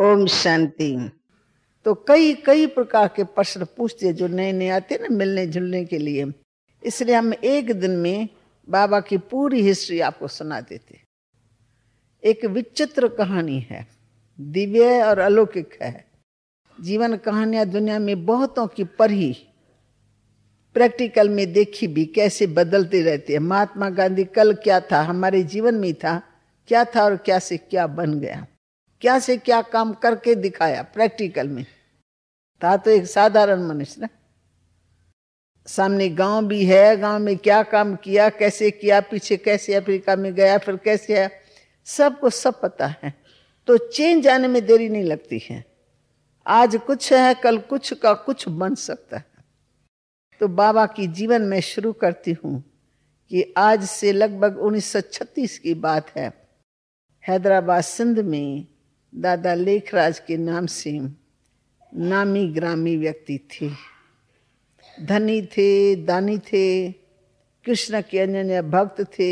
ओम शांति तो कई कई प्रकार के प्रश्न पूछते जो नए नए आते ना मिलने जुलने के लिए इसलिए हम एक दिन में बाबा की पूरी हिस्ट्री आपको सुना देते एक विचित्र कहानी है दिव्य और अलौकिक है जीवन कहानियां दुनिया में बहुतों की पढ़ी प्रैक्टिकल में देखी भी कैसे बदलती रहती है महात्मा गांधी कल क्या था हमारे जीवन में था क्या था और क्या से क्या बन गया क्या से क्या काम करके दिखाया प्रैक्टिकल में था तो एक साधारण मनुष्य ना सामने गांव भी है गांव में क्या काम किया कैसे किया पीछे कैसे अफ्रीका में गया फिर कैसे आया सबको सब पता है तो चेंज आने में देरी नहीं लगती है आज कुछ है कल कुछ का कुछ बन सकता है तो बाबा की जीवन में शुरू करती हूँ कि आज से लगभग उन्नीस की बात है हैदराबाद सिंध में दादा लेखराज के नाम से नामी ग्रामी व्यक्ति थे धनी थे दानी थे कृष्ण के अन्य अन्य भक्त थे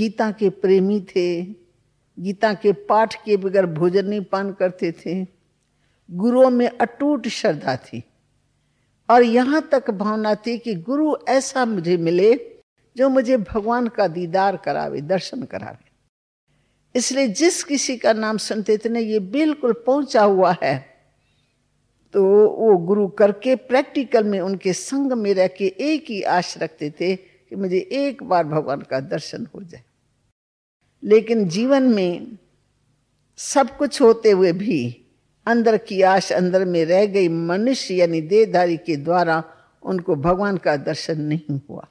गीता के प्रेमी थे गीता के पाठ के बगैर भोजन नहीं पान करते थे गुरुओं में अटूट श्रद्धा थी और यहाँ तक भावना थी कि गुरु ऐसा मुझे मिले जो मुझे भगवान का दीदार करावे दर्शन करावे इसलिए जिस किसी का नाम सुनते इतने ये बिल्कुल पहुंचा हुआ है तो वो गुरु करके प्रैक्टिकल में उनके संग में रह के एक ही आश रखते थे कि मुझे एक बार भगवान का दर्शन हो जाए लेकिन जीवन में सब कुछ होते हुए भी अंदर की आश अंदर में रह गई मनुष्य यानी देहधारी के द्वारा उनको भगवान का दर्शन नहीं हुआ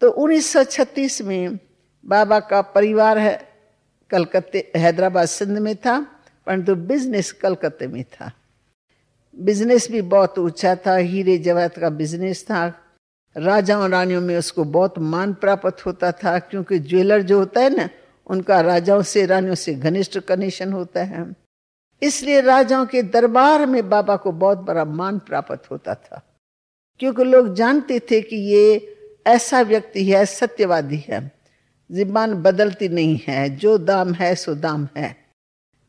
तो 1936 में बाबा का परिवार है कलकत्ते हैदराबाद सिंध में था परंतु बिजनेस कलकत्ते में था बिजनेस भी बहुत ऊंचा था हीरे जवाहत का बिजनेस था राजाओं रानियों में उसको बहुत मान प्राप्त होता था क्योंकि ज्वेलर जो होता है ना उनका राजाओं से रानियों से घनिष्ठ कनेक्शन होता है इसलिए राजाओं के दरबार में बाबा को बहुत बड़ा मान प्राप्त होता था क्योंकि लोग जानते थे कि ये ऐसा व्यक्ति है सत्यवादी है जिबान बदलती नहीं है जो दाम है सो दाम है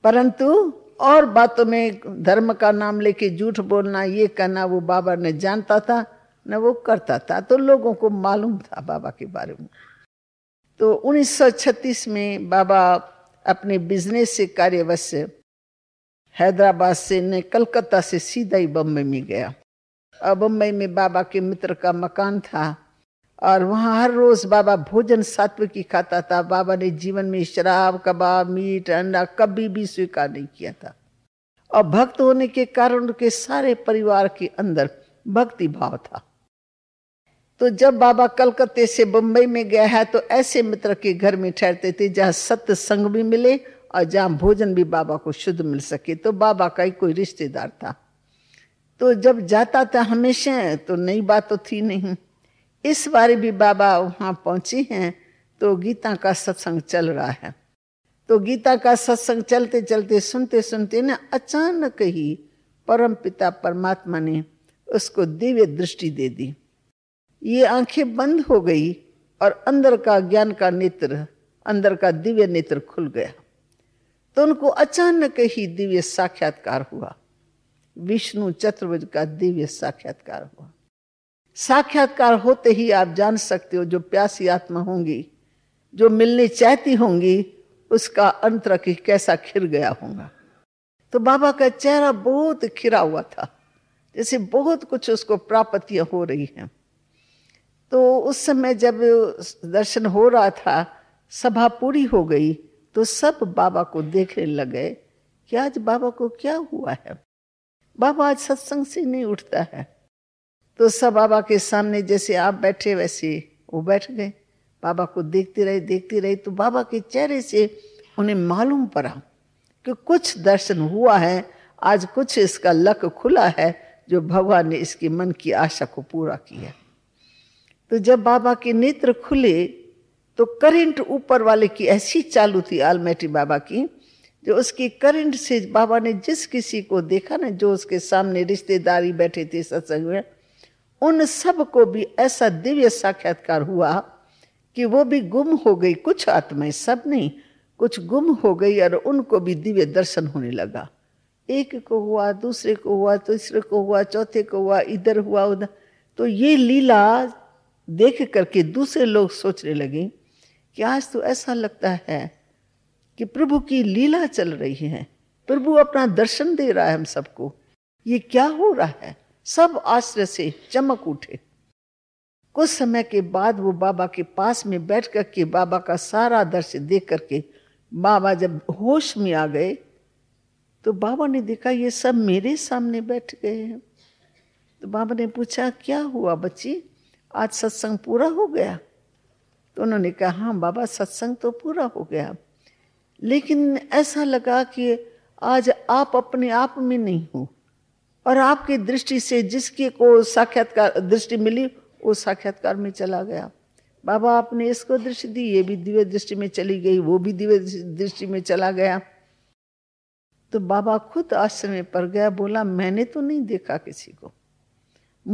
परंतु और बातों में धर्म का नाम लेके झूठ बोलना ये कहना वो बाबा ने जानता था न वो करता था तो लोगों को मालूम था बाबा के बारे में तो 1936 में बाबा अपने बिजनेस से कार्यवश्य हैदराबाद से ने कलकत्ता से सीधा ही बम्बई में गया और बम्बई में बाबा के मित्र का मकान था और वहाँ हर रोज बाबा भोजन सात्व की खाता था बाबा ने जीवन में शराब कबाब मीट अंडा कभी भी स्वीकार नहीं किया था और भक्त होने के कारण उनके सारे परिवार के अंदर भक्ति भाव था तो जब बाबा कलकत्ते से बम्बई में गया है तो ऐसे मित्र के घर में ठहरते थे जहाँ सत्य संग भी मिले और जहाँ भोजन भी बाबा को शुद्ध मिल सके तो बाबा का ही कोई रिश्तेदार था तो जब जाता था हमेशा तो नई बात तो थी नहीं इस बार भी बाबा वहाँ पहुँची हैं तो गीता का सत्संग चल रहा है तो गीता का सत्संग चलते चलते सुनते सुनते ना अचानक ही परम पिता परमात्मा ने उसको दिव्य दृष्टि दे दी ये आंखें बंद हो गई और अंदर का ज्ञान का नेत्र अंदर का दिव्य नेत्र खुल गया तो उनको अचानक ही दिव्य साक्षात्कार हुआ विष्णु चतुर्भुज का दिव्य साक्षात्कार हुआ साक्षात्कार होते ही आप जान सकते हो जो प्यासी आत्मा होंगी जो मिलनी चाहती होंगी उसका अंतर की कैसा खिर गया होगा तो बाबा का चेहरा बहुत खिरा हुआ था जैसे बहुत कुछ उसको प्राप्तियां हो रही हैं तो उस समय जब दर्शन हो रहा था सभा पूरी हो गई तो सब बाबा को देखने लगे कि आज बाबा को क्या हुआ है बाबा आज सत्संग से नहीं उठता है तो सब बाबा के सामने जैसे आप बैठे वैसे वो बैठ गए बाबा को देखती रही देखती रही तो बाबा के चेहरे से उन्हें मालूम पड़ा कि कुछ दर्शन हुआ है आज कुछ इसका लक खुला है जो भगवान ने इसके मन की आशा को पूरा किया तो जब बाबा के नेत्र खुले तो करंट ऊपर वाले की ऐसी चालू थी आलमेटी बाबा की जो उसकी करंट से बाबा ने जिस किसी को देखा ना जो उसके सामने रिश्तेदारी बैठे थे सत्संग में उन सब को भी ऐसा दिव्य साक्षात्कार हुआ कि वो भी गुम हो गई कुछ आत्माएं सब नहीं कुछ गुम हो गई और उनको भी दिव्य दर्शन होने लगा एक को हुआ दूसरे को हुआ तीसरे को हुआ चौथे को हुआ इधर हुआ उधर तो ये लीला देख करके दूसरे लोग सोचने लगे कि आज तो ऐसा लगता है कि प्रभु की लीला चल रही है प्रभु अपना दर्शन दे रहा है हम सबको ये क्या हो रहा है सब आश्रय से चमक उठे कुछ समय के बाद वो बाबा के पास में बैठ कर के बाबा का सारा दृश्य देख करके बाबा जब होश में आ गए तो बाबा ने देखा ये सब मेरे सामने बैठ गए हैं तो बाबा ने पूछा क्या हुआ बच्ची आज सत्संग पूरा हो गया तो उन्होंने कहा हाँ बाबा सत्संग तो पूरा हो गया लेकिन ऐसा लगा कि आज आप अपने आप में नहीं हो और आपकी दृष्टि से जिसकी को साक्षात्कार दृष्टि मिली वो साक्षात्कार में चला गया बाबा आपने इसको दृष्टि दी ये भी दिव्य दृष्टि में चली गई वो भी दिव्य दृष्टि में चला गया तो बाबा खुद आश्रम पर गया बोला मैंने तो नहीं देखा किसी को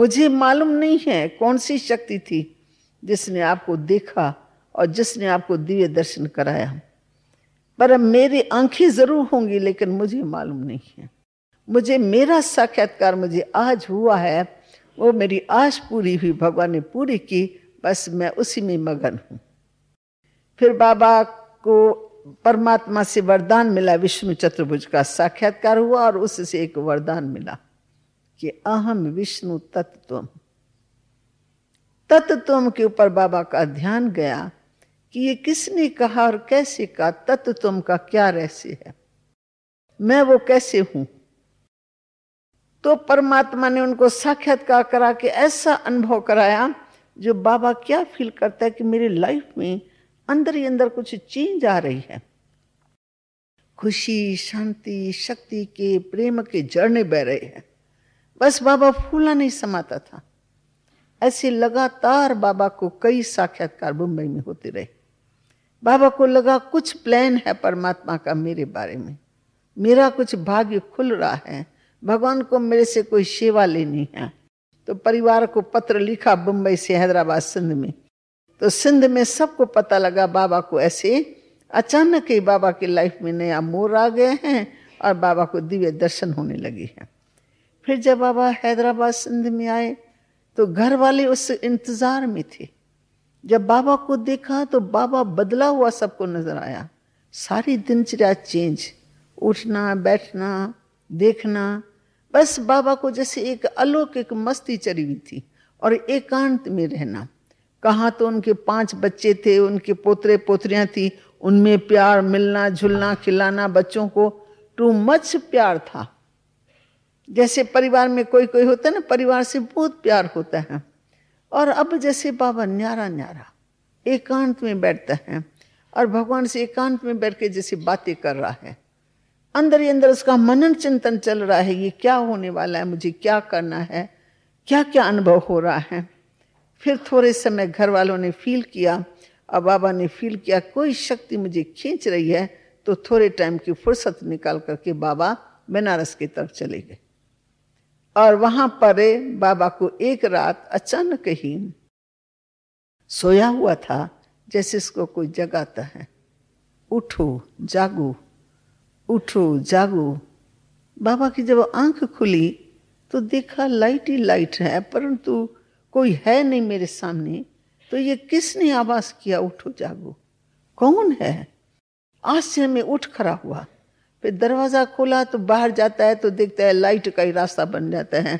मुझे मालूम नहीं है कौन सी शक्ति थी जिसने आपको देखा और जिसने आपको दिव्य दर्शन कराया पर अब मेरी आंखें जरूर होंगी लेकिन मुझे मालूम नहीं है मुझे मेरा साक्षात्कार मुझे आज हुआ है वो मेरी आश पूरी हुई भगवान ने पूरी की बस मैं उसी में मगन हूँ फिर बाबा को परमात्मा से वरदान मिला विष्णु चतुर्भुज का साक्षात्कार हुआ और उससे एक वरदान मिला कि अहम विष्णु तत्व तत्व के ऊपर बाबा का ध्यान गया कि ये किसने कहा और कैसे कहा तत्व का क्या रहस्य है मैं वो कैसे हूं तो परमात्मा ने उनको साक्षात्कार करा के ऐसा अनुभव कराया जो बाबा क्या फील करता है कि मेरी लाइफ में अंदर ही अंदर कुछ चेंज आ रही है खुशी शांति शक्ति के प्रेम के झरने बह रहे हैं बस बाबा फूला नहीं समाता था ऐसे लगातार बाबा को कई साक्षात्कार मुंबई में होते रहे बाबा को लगा कुछ प्लान है परमात्मा का मेरे बारे में मेरा कुछ भाग्य खुल रहा है भगवान को मेरे से कोई सेवा लेनी है तो परिवार को पत्र लिखा बम्बई से हैदराबाद सिंध में तो सिंध में सबको पता लगा बाबा को ऐसे अचानक ही बाबा की लाइफ में नया मोर आ गए हैं और बाबा को दिव्य दर्शन होने लगे हैं फिर जब बाबा हैदराबाद सिंध में आए तो घर वाले उस इंतज़ार में थे जब बाबा को देखा तो बाबा बदला हुआ सबको नजर आया सारी दिनचर्या चेंज उठना बैठना देखना बस बाबा को जैसे एक अलौकिक मस्ती चरी हुई थी और एकांत में रहना कहाँ तो उनके पांच बच्चे थे उनके पोतरे पोतरियाँ थी उनमें प्यार मिलना झुलना खिलाना बच्चों को टू मच प्यार था जैसे परिवार में कोई कोई होता है ना परिवार से बहुत प्यार होता है और अब जैसे बाबा न्यारा न्यारा एकांत में बैठता है और भगवान से एकांत में बैठ के जैसे बातें कर रहा है अंदर ही अंदर उसका मनन चिंतन चल रहा है ये क्या होने वाला है मुझे क्या करना है क्या क्या अनुभव हो रहा है फिर थोड़े समय घर वालों ने फील किया और बाबा ने फील किया कोई शक्ति मुझे खींच रही है तो थोड़े टाइम की फुर्सत निकाल करके बाबा बनारस की तरफ चले गए और वहां पर बाबा को एक रात अचानक ही सोया हुआ था जैसे इसको कोई जगाता है उठो जागो उठो जागो बाबा की जब आंख खुली तो देखा लाइट ही लाइट है परंतु कोई है नहीं मेरे सामने तो ये किसने आवाज किया उठो जागो कौन है आश्चर्य में उठ खड़ा हुआ फिर दरवाज़ा खोला तो बाहर जाता है तो देखता है लाइट का ही रास्ता बन जाता है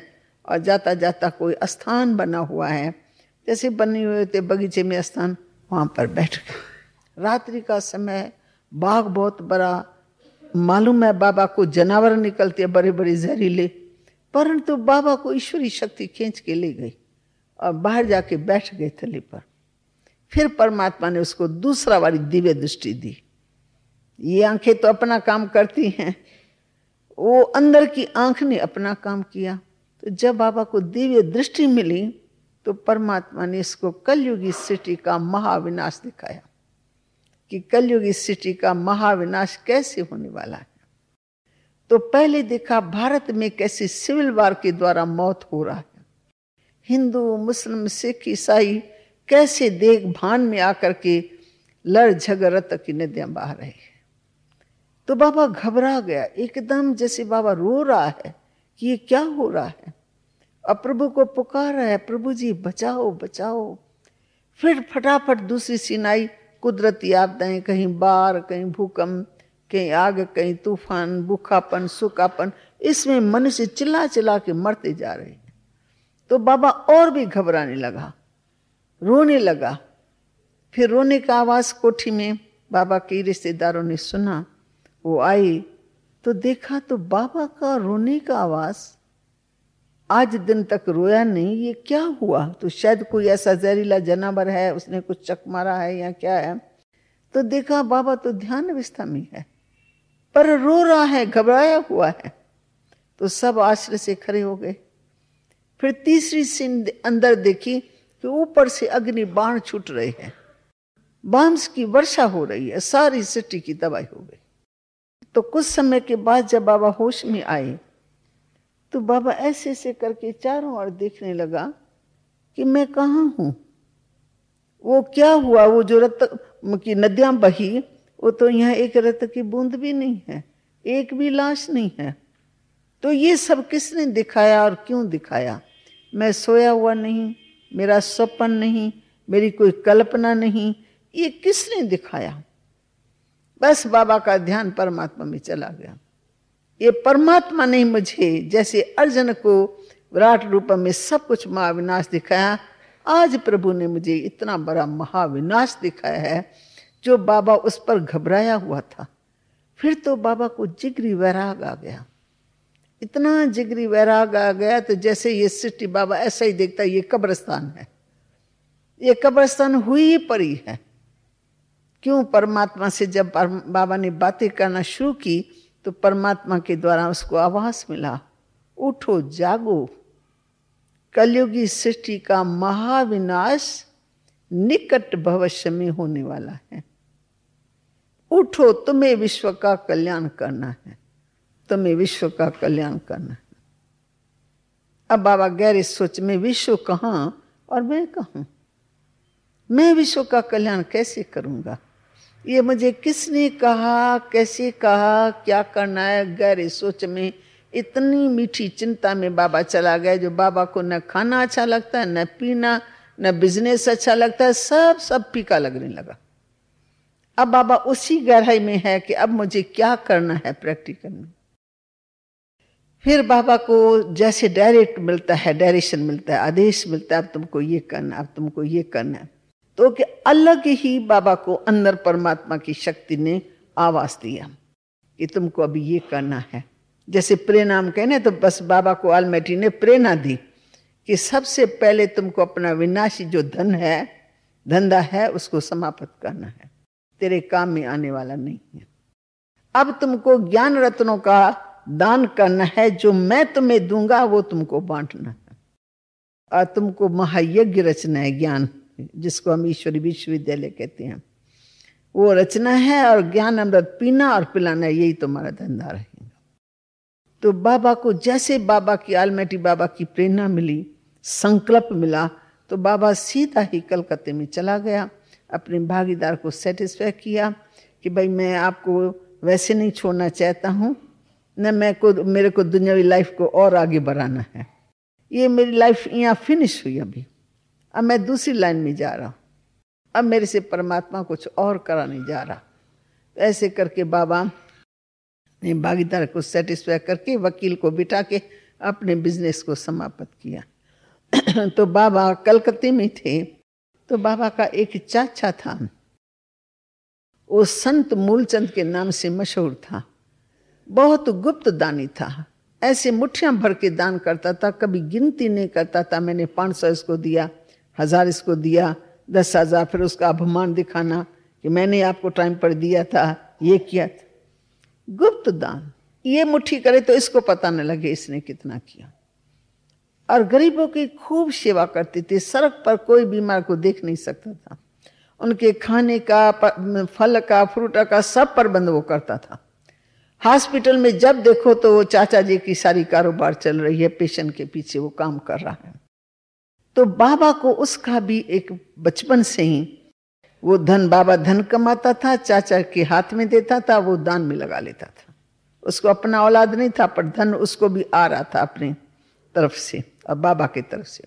और जाता जाता कोई स्थान बना हुआ है जैसे बने हुए थे बगीचे में स्थान वहाँ पर बैठ गया रात्रि का समय बाग बहुत बड़ा मालूम है बाबा को जनावर निकलते बड़े बड़े जहरीले परंतु बाबा को ईश्वरी शक्ति खींच के ले गई और बाहर जाके बैठ गए थली पर फिर परमात्मा ने उसको दूसरा वाली दिव्य दृष्टि दी ये आंखें तो अपना काम करती हैं वो अंदर की आंख ने अपना काम किया तो जब बाबा को दिव्य दृष्टि मिली तो परमात्मा ने इसको कलयुगी सिटी का महाविनाश दिखाया कि कलयुग इस सिटी का महाविनाश कैसे होने वाला है तो पहले देखा भारत में कैसे सिविल वार के द्वारा मौत हो रहा है हिंदू मुस्लिम सिख ईसाई कैसे देख भान में आकर के लड़ झगड़ तक की नदियां बह रही है तो बाबा घबरा गया एकदम जैसे बाबा रो रहा है कि ये क्या हो रहा है अब प्रभु को पुकार रहा है प्रभु जी बचाओ बचाओ फिर फटाफट दूसरी सिनाई कुदरती आपदाएं कहीं बाढ़ कहीं भूकंप कहीं आग कहीं तूफान भूखापन सूखापन इसमें मनुष्य चिल्ला चिल्ला के मरते जा रहे हैं तो बाबा और भी घबराने लगा रोने लगा फिर रोने का आवाज़ कोठी में बाबा के रिश्तेदारों ने सुना वो आई तो देखा तो बाबा का रोने का आवाज़ आज दिन तक रोया नहीं ये क्या हुआ तो शायद कोई ऐसा जहरीला जानवर है उसने कुछ चक मारा है या क्या है तो देखा बाबा तो ध्यान अवस्था में है पर रो रहा है घबराया हुआ है तो सब आश्रय से खड़े हो गए फिर तीसरी सीन अंदर देखी कि ऊपर से अग्नि बाण छूट रहे हैं बांस की वर्षा हो रही है सारी सिटी की तबाही हो गई तो कुछ समय के बाद जब बाबा होश में आए तो बाबा ऐसे ऐसे करके चारों ओर देखने लगा कि मैं कहाँ हूँ वो क्या हुआ वो जो रत की नदियाँ बही वो तो यहाँ एक रत की बूंद भी नहीं है एक भी लाश नहीं है तो ये सब किसने दिखाया और क्यों दिखाया मैं सोया हुआ नहीं मेरा स्वपन नहीं मेरी कोई कल्पना नहीं ये किसने दिखाया बस बाबा का ध्यान परमात्मा में चला गया ये परमात्मा ने मुझे जैसे अर्जुन को विराट रूप में सब कुछ महाविनाश दिखाया आज प्रभु ने मुझे इतना बड़ा महाविनाश दिखाया है जो बाबा उस पर घबराया हुआ था फिर तो बाबा को जिगरी वैराग आ गया इतना जिगरी वैराग आ गया तो जैसे ये सृष्टि बाबा ऐसा ही देखता ये कब्रस्तान है ये कब्रस्तान हुई पड़ी है क्यों परमात्मा से जब बाबा ने बातें करना शुरू की तो परमात्मा के द्वारा उसको आवास मिला उठो जागो कलयुगी सृष्टि का महाविनाश निकट भविष्य में होने वाला है उठो तुम्हें विश्व का कल्याण करना है तुम्हें विश्व का कल्याण करना है अब बाबा गहरे सोच में विश्व कहाँ और मैं कहूँ मैं विश्व का कल्याण कैसे करूँगा ये मुझे किसने कहा कैसे कहा क्या करना है गहरे सोच में इतनी मीठी चिंता में बाबा चला गया जो बाबा को न खाना अच्छा लगता है न पीना न बिजनेस अच्छा लगता है सब सब पीका लगने लगा अब बाबा उसी गहराई में है कि अब मुझे क्या करना है प्रैक्टिकल में फिर बाबा को जैसे डायरेक्ट मिलता है डायरेक्शन मिलता है आदेश मिलता है अब तुमको ये करना अब तुमको ये करना है तो कि अलग ही बाबा को अंदर परमात्मा की शक्ति ने आवाज दिया कि तुमको अभी ये करना है जैसे प्रेरणा हम कहने तो बस बाबा को आलमेटी ने प्रेरणा दी कि सबसे पहले तुमको अपना विनाशी जो धन है धंधा है उसको समाप्त करना है तेरे काम में आने वाला नहीं है अब तुमको ज्ञान रत्नों का दान करना है जो मैं तुम्हें दूंगा वो तुमको बांटना है और तुमको महायज्ञ रचना है ज्ञान जिसको हम ईश्वरी विश्वविद्यालय कहते हैं वो रचना है और ज्ञान अमृत पीना और पिलाना यही तुम्हारा धंधा रहेगा तो बाबा को जैसे बाबा की आलमेटी बाबा की प्रेरणा मिली संकल्प मिला तो बाबा सीधा ही कलकत्ते में चला गया अपने भागीदार को सेटिस्फाई किया कि भाई मैं आपको वैसे नहीं छोड़ना चाहता हूँ न मैं को मेरे को दुनियावी लाइफ को और आगे बढ़ाना है ये मेरी लाइफ यहाँ फिनिश हुई अभी अब मैं दूसरी लाइन में जा रहा हूँ अब मेरे से परमात्मा कुछ और कराने जा रहा ऐसे करके बाबा ने भागीदार को सेटिस्फाई करके वकील को बिठा के अपने बिजनेस को समाप्त किया तो बाबा कलकत्ते में थे तो बाबा का एक चाचा था वो संत मूलचंद के नाम से मशहूर था बहुत गुप्त दानी था ऐसे मुठियां भर के दान करता था कभी गिनती नहीं करता था मैंने पाँच सौ इसको दिया हजार इसको दिया दस हजार फिर उसका अपमान दिखाना कि मैंने आपको टाइम पर दिया था ये किया था गुप्त दान ये मुट्ठी करे तो इसको पता न लगे इसने कितना किया और गरीबों की खूब सेवा करते थे सड़क पर कोई बीमार को देख नहीं सकता था उनके खाने का फल का फ्रूटा का सब प्रबंध वो करता था हॉस्पिटल में जब देखो तो वो चाचा जी की सारी कारोबार चल रही है पेशेंट के पीछे वो काम कर रहा है तो बाबा को उसका भी एक बचपन से ही वो धन बाबा धन कमाता था चाचा के हाथ में देता था वो दान में लगा लेता था उसको अपना औलाद नहीं था पर धन उसको भी आ रहा था अपने तरफ से और बाबा की तरफ से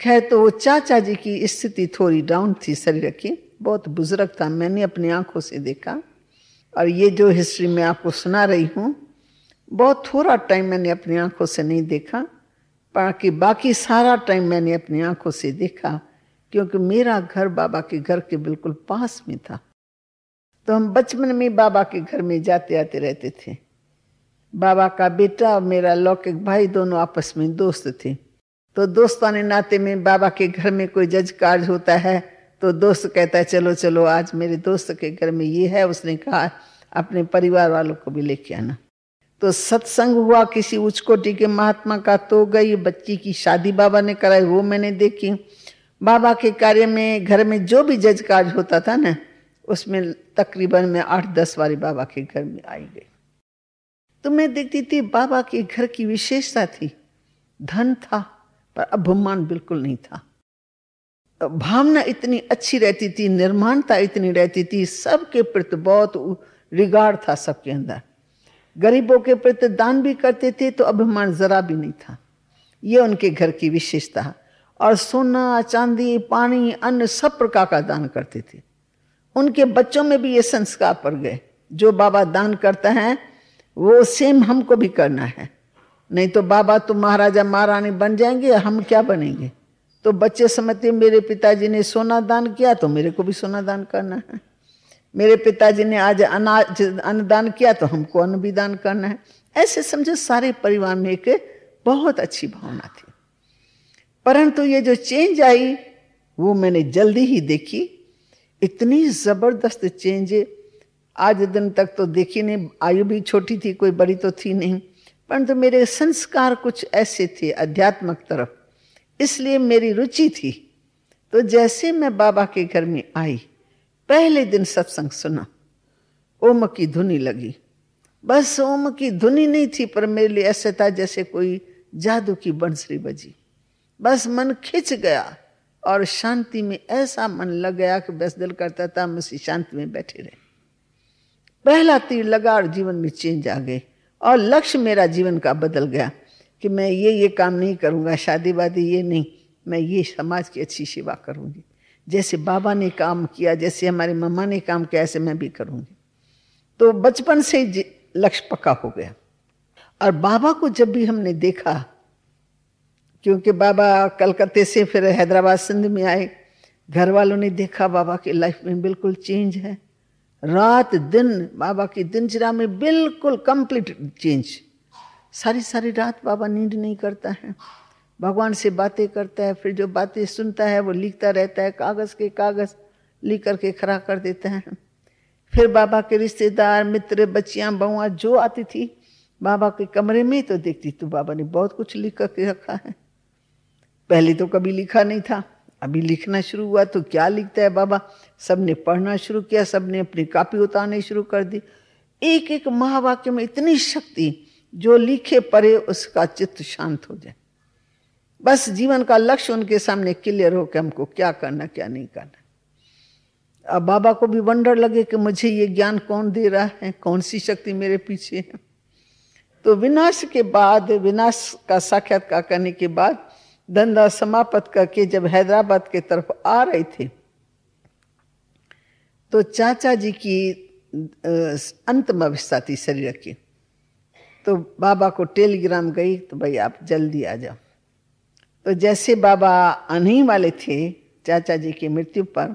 खैर तो वो चाचा जी की स्थिति थोड़ी डाउन थी शरीर की बहुत बुजुर्ग था मैंने अपनी आंखों से देखा और ये जो हिस्ट्री मैं आपको सुना रही हूँ बहुत थोड़ा टाइम मैंने अपनी आंखों से नहीं देखा बाकी बाकी सारा टाइम मैंने अपनी आंखों से देखा क्योंकि मेरा घर बाबा के घर के बिल्कुल पास में था तो हम बचपन में बाबा के घर में जाते आते रहते थे बाबा का बेटा और मेरा लौकिक भाई दोनों आपस में दोस्त थे तो दोस्तों ने नाते में बाबा के घर में कोई जज कार्य होता है तो दोस्त कहता है चलो चलो आज मेरे दोस्त के घर में ये है उसने कहा अपने परिवार वालों को भी लेके आना तो सत्संग हुआ किसी उच्च कोटि के महात्मा का तो गई बच्ची की शादी बाबा ने कराई वो मैंने देखी बाबा के कार्य में घर में जो भी जज कार्य होता था ना उसमें तकरीबन मैं आठ दस बारी बाबा के घर में आई गई तो मैं देखती थी बाबा के घर की विशेषता थी धन था पर अभिमान बिल्कुल नहीं था भावना इतनी अच्छी रहती थी निर्माणता इतनी रहती थी सबके प्रति बहुत रिगाड़ था सबके अंदर गरीबों के प्रति दान भी करते थे तो अभिमान जरा भी नहीं था ये उनके घर की विशेषता और सोना चांदी पानी अन्न सब प्रकार का दान करते थे उनके बच्चों में भी ये संस्कार पड़ गए जो बाबा दान करता है वो सेम हमको भी करना है नहीं तो बाबा तो महाराजा महारानी बन जाएंगे हम क्या बनेंगे तो बच्चे समझते मेरे पिताजी ने सोना दान किया तो मेरे को भी सोना दान करना है मेरे पिताजी ने आज अनाज अन्नदान किया तो हमको अन्न भी दान करना है ऐसे समझो सारे परिवार में एक बहुत अच्छी भावना थी परंतु ये जो चेंज आई वो मैंने जल्दी ही देखी इतनी ज़बरदस्त चेंज आज दिन तक तो देखी नहीं आयु भी छोटी थी कोई बड़ी तो थी नहीं परंतु मेरे संस्कार कुछ ऐसे थे अध्यात्मक तरफ इसलिए मेरी रुचि थी तो जैसे मैं बाबा के घर में आई पहले दिन सत्संग सुना ओम की धुनी लगी बस ओम की धुनी नहीं थी पर मेरे लिए ऐसे था जैसे कोई जादू की बंसरी बजी बस मन खिंच गया और शांति में ऐसा मन लग गया कि बस दिल करता था हम उसी शांति में बैठे रहे पहला तीर लगा और जीवन में चेंज आ गए और लक्ष्य मेरा जीवन का बदल गया कि मैं ये ये काम नहीं करूँगा शादी वादी ये नहीं मैं ये समाज की अच्छी सेवा करूँगी जैसे बाबा ने काम किया जैसे हमारी मम्मा ने काम किया ऐसे मैं भी करूँगी तो बचपन से लक्ष्य पक्का हो गया और बाबा को जब भी हमने देखा क्योंकि बाबा कलकत्ते से फिर हैदराबाद सिंध में आए घर वालों ने देखा बाबा की लाइफ में बिल्कुल चेंज है रात दिन बाबा की दिनचर्या में बिल्कुल कंप्लीट चेंज सारी सारी रात बाबा नींद नहीं करता है भगवान से बातें करता है फिर जो बातें सुनता है वो लिखता रहता है कागज़ के कागज़ लिख करके खड़ा कर देता है फिर बाबा के रिश्तेदार मित्र बच्चियाँ बउआ जो आती थी बाबा के कमरे में तो देखती तो बाबा ने बहुत कुछ लिख करके रखा है पहले तो कभी लिखा नहीं था अभी लिखना शुरू हुआ तो क्या लिखता है बाबा सब ने पढ़ना शुरू किया सब ने अपनी कापी उतारनी शुरू कर दी एक एक महावाक्य में इतनी शक्ति जो लिखे परे उसका चित्त शांत हो जाए बस जीवन का लक्ष्य उनके सामने क्लियर हो कि हमको क्या करना क्या नहीं करना अब बाबा को भी वंडर लगे कि मुझे ये ज्ञान कौन दे रहा है कौन सी शक्ति मेरे पीछे है तो विनाश के बाद विनाश का साक्षात्कार करने के बाद धंधा समाप्त करके जब हैदराबाद के तरफ आ रहे थे तो चाचा जी की अंतम अवस्था थी शरीर की तो बाबा को टेलीग्राम गई तो भाई आप जल्दी आ जाओ तो जैसे बाबा ही वाले थे चाचा जी की मृत्यु पर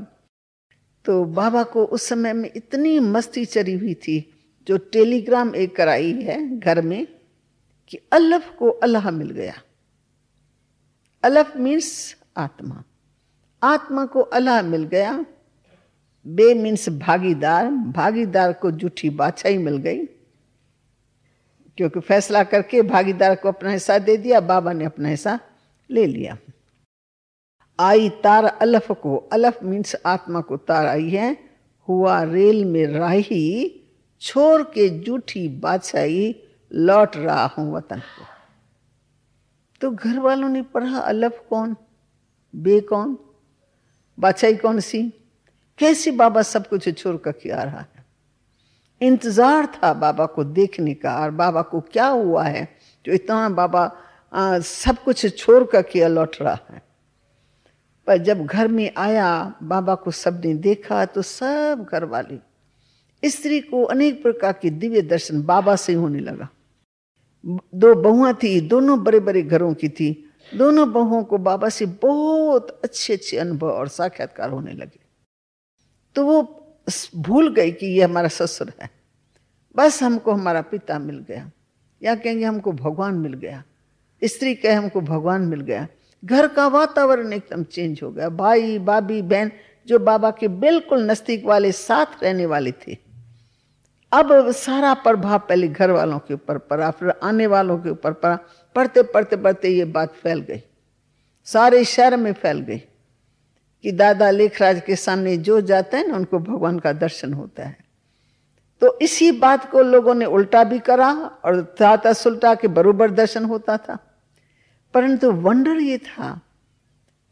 तो बाबा को उस समय में इतनी मस्ती चरी हुई थी जो टेलीग्राम एक कराई है घर में कि अल्लाह को अल्लाह मिल गया अल्लाह मीन्स आत्मा आत्मा को अल्लाह मिल गया बे मीन्स भागीदार भागीदार को जूठी बादशाही मिल गई क्योंकि फैसला करके भागीदार को अपना हिस्सा दे दिया बाबा ने अपना हिस्सा ले लिया आई तार अलफ को अलफ मीन्स आत्मा को तार आई है हुआ रेल में राही छोड़ के जूठी बादशाही लौट रहा हूं वतन को तो घर वालों ने पढ़ा अलफ कौन बे कौन बादशाही कौन सी कैसे बाबा सब कुछ छोड़ कर के आ रहा है इंतजार था बाबा को देखने का और बाबा को क्या हुआ है जो इतना बाबा आ, सब कुछ छोड़ कर के लौट रहा है पर जब घर में आया बाबा को सबने देखा तो सब घर वाले स्त्री को अनेक प्रकार के दिव्य दर्शन बाबा से होने लगा दो बहुआ थी दोनों बड़े बड़े घरों की थी दोनों बहुओं को बाबा से बहुत अच्छे अच्छे अनुभव और साक्षात्कार होने लगे तो वो भूल गई कि ये हमारा ससुर है बस हमको हमारा पिता मिल गया या कहेंगे हमको भगवान मिल गया स्त्री कहे हमको भगवान मिल गया घर का वातावरण एकदम चेंज हो गया भाई बाबी बहन जो बाबा के बिल्कुल नजदीक वाले साथ रहने वाले थे अब सारा प्रभाव पहले घर वालों के ऊपर पड़ा फिर आने वालों के ऊपर पड़ा पढ़ते पढ़ते पढ़ते ये बात फैल गई सारे शहर में फैल गई कि दादा लेखराज के सामने जो जाते हैं ना उनको भगवान का दर्शन होता है तो इसी बात को लोगों ने उल्टा भी करा और ताता सुलटा के बरूबर दर्शन होता था परंतु वंडर ये था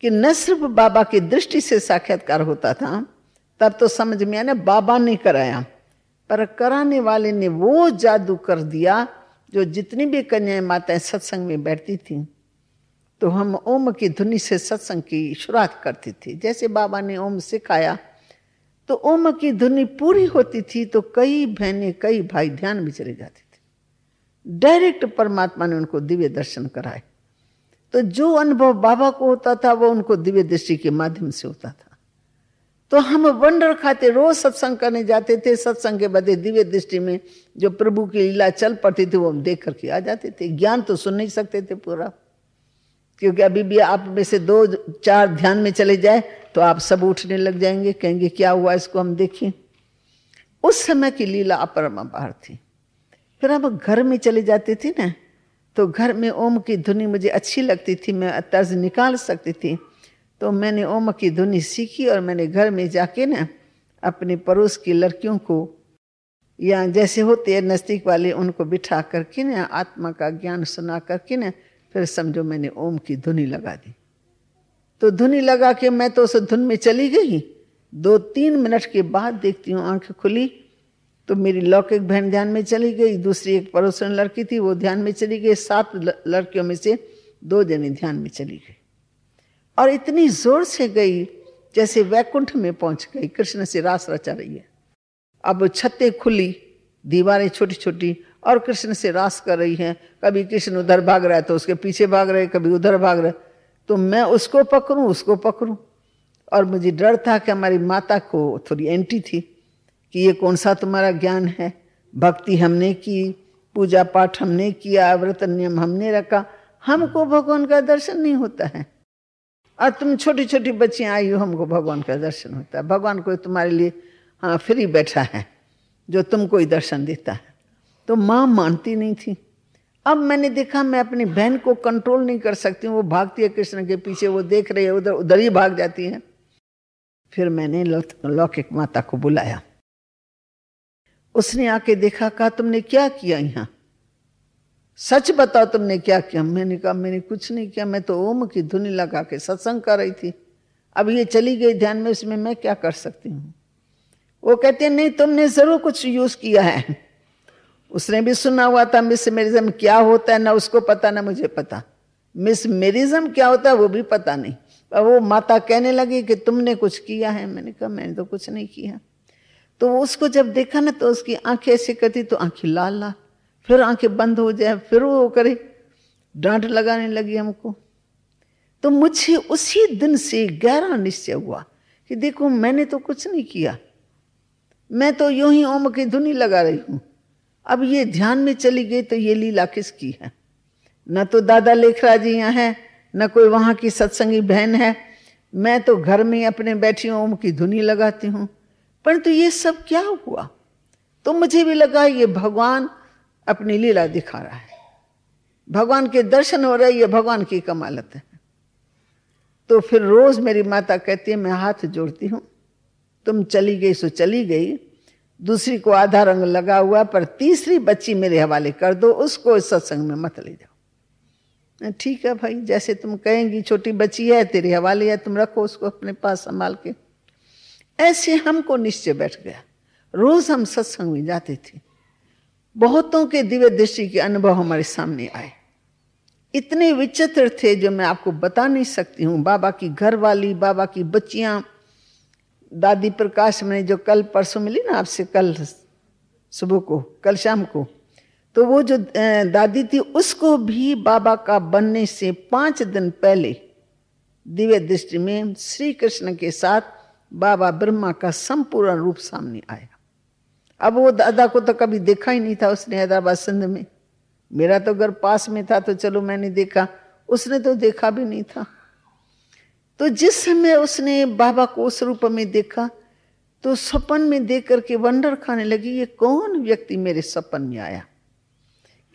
कि न सिर्फ बाबा की दृष्टि से साक्षात्कार होता था तब तो समझ में आने बाबा ने कराया पर कराने वाले ने वो जादू कर दिया जो जितनी भी कन्याएं माताएं सत्संग में बैठती थी तो हम ओम की धुनि से सत्संग की शुरुआत करती थी जैसे बाबा ने ओम सिखाया तो ओम की धुनी पूरी होती थी तो कई बहने कई भाई ध्यान में चले जाते थे डायरेक्ट परमात्मा ने उनको दिव्य दर्शन कराए तो जो अनुभव बाबा को होता था वो उनको दिव्य दृष्टि के माध्यम से होता था तो हम वंडर खाते रोज सत्संग करने जाते थे सत्संग के बदले दिव्य दृष्टि में जो प्रभु की लीला चल पड़ती थी वो हम देख करके आ जाते थे ज्ञान तो सुन नहीं सकते थे पूरा क्योंकि अभी भी आप में से दो चार ध्यान में चले जाए तो आप सब उठने लग जाएंगे कहेंगे क्या हुआ इसको हम देखें उस समय की लीला अपरमा बाहर थी फिर हम घर में चले जाते थे ना तो घर में ओम की धुनी मुझे अच्छी लगती थी मैं तर्ज निकाल सकती थी तो मैंने ओम की धुनी सीखी और मैंने घर में जाके ना अपने पड़ोस की लड़कियों को या जैसे होते हैं नज़दीक वाले उनको बिठा करके ना आत्मा का ज्ञान सुना करके ना फिर समझो मैंने ओम की धुनी लगा दी तो धुनी लगा के मैं तो उस धुन में चली गई दो तीन मिनट के बाद देखती हूँ आंखें खुली तो मेरी लौकिक बहन ध्यान में चली गई दूसरी एक पड़ोसन लड़की थी वो ध्यान में चली गई सात लड़कियों में से दो जने ध्यान में चली गई और इतनी जोर से गई जैसे वैकुंठ में पहुंच गई कृष्ण से रास रचा रही है अब छतें खुली दीवारें छोटी छोटी और कृष्ण से रास कर रही हैं कभी कृष्ण उधर भाग रहा है तो उसके पीछे भाग रहे कभी उधर भाग रहे तो मैं उसको पकड़ूं उसको पकड़ूं और मुझे डर था कि हमारी माता को थोड़ी एंटी थी कि ये कौन सा तुम्हारा ज्ञान है भक्ति हमने की पूजा पाठ हमने किया व्रत नियम हमने रखा हमको भगवान का दर्शन नहीं होता है और तुम छोटी छोटी बच्चियाँ आई हो हमको भगवान का दर्शन होता है भगवान कोई तुम्हारे लिए हाँ फ्री बैठा है जो तुमको ही दर्शन देता है तो माँ मानती नहीं थी अब मैंने देखा मैं अपनी बहन को कंट्रोल नहीं कर सकती हूँ वो भागती है कृष्ण के पीछे वो देख रही है उधर उधर ही भाग जाती है फिर मैंने लौकिक माता को बुलाया उसने आके देखा कहा तुमने क्या किया यहाँ सच बताओ तुमने क्या किया मैंने कहा मैंने कुछ नहीं किया मैं तो ओम की धुनी लगा के सत्संग कर रही थी अब ये चली गई ध्यान में उसमें मैं क्या कर सकती हूँ वो कहते हैं नहीं तुमने ज़रूर कुछ यूज़ किया है उसने भी सुना हुआ था मिस मेरिज्म क्या होता है ना उसको पता ना मुझे पता मिस मेरिज्म क्या होता है वो भी पता नहीं वो माता कहने लगी कि तुमने कुछ किया है मैंने कहा मैंने तो कुछ नहीं किया तो उसको जब देखा ना तो उसकी आंखें ऐसे करती तो आंखें लाल लाल फिर आंखें बंद हो जाए फिर वो करे डांट लगाने लगी हमको तो मुझे उसी दिन से गहरा निश्चय हुआ कि देखो मैंने तो कुछ नहीं किया मैं तो यूं ही ओम की धुनी लगा रही हूँ अब ये ध्यान में चली गई तो ये लीला किसकी है न तो दादा लेखरा जी यहाँ है न कोई वहां की सत्संगी बहन है मैं तो घर में अपने बैठी ओम की धुनी लगाती हूँ परंतु ये सब क्या हुआ तो मुझे भी लगा ये भगवान अपनी लीला दिखा रहा है भगवान के दर्शन हो रहे ये भगवान की कमालत है तो फिर रोज मेरी माता कहती है मैं हाथ जोड़ती हूँ तुम चली गई सो चली गई दूसरी को आधा रंग लगा हुआ पर तीसरी बच्ची मेरे हवाले कर दो उसको इस सत्संग में मत ले जाओ ठीक है भाई जैसे तुम कहेंगी छोटी बच्ची है तेरे हवाले है तुम रखो उसको अपने पास संभाल के ऐसे हमको निश्चय बैठ गया रोज हम सत्संग में जाते थे बहुतों के दिव्य दृष्टि के अनुभव हमारे सामने आए इतने विचित्र थे जो मैं आपको बता नहीं सकती हूँ बाबा की घरवाली बाबा की बच्चियाँ दादी प्रकाश मैंने जो कल परसों मिली ना आपसे कल सुबह को कल शाम को तो वो जो दादी थी उसको भी बाबा का बनने से पाँच दिन पहले दिव्य दृष्टि में श्री कृष्ण के साथ बाबा ब्रह्मा का संपूर्ण रूप सामने आया अब वो दादा को तो कभी देखा ही नहीं था उसने हैदराबाद सिंध में मेरा तो घर पास में था तो चलो मैंने देखा उसने तो देखा भी नहीं था तो जिस समय उसने बाबा को उस रूप में देखा तो सपन में देख करके वंडर खाने लगी ये कौन व्यक्ति मेरे सपन में आया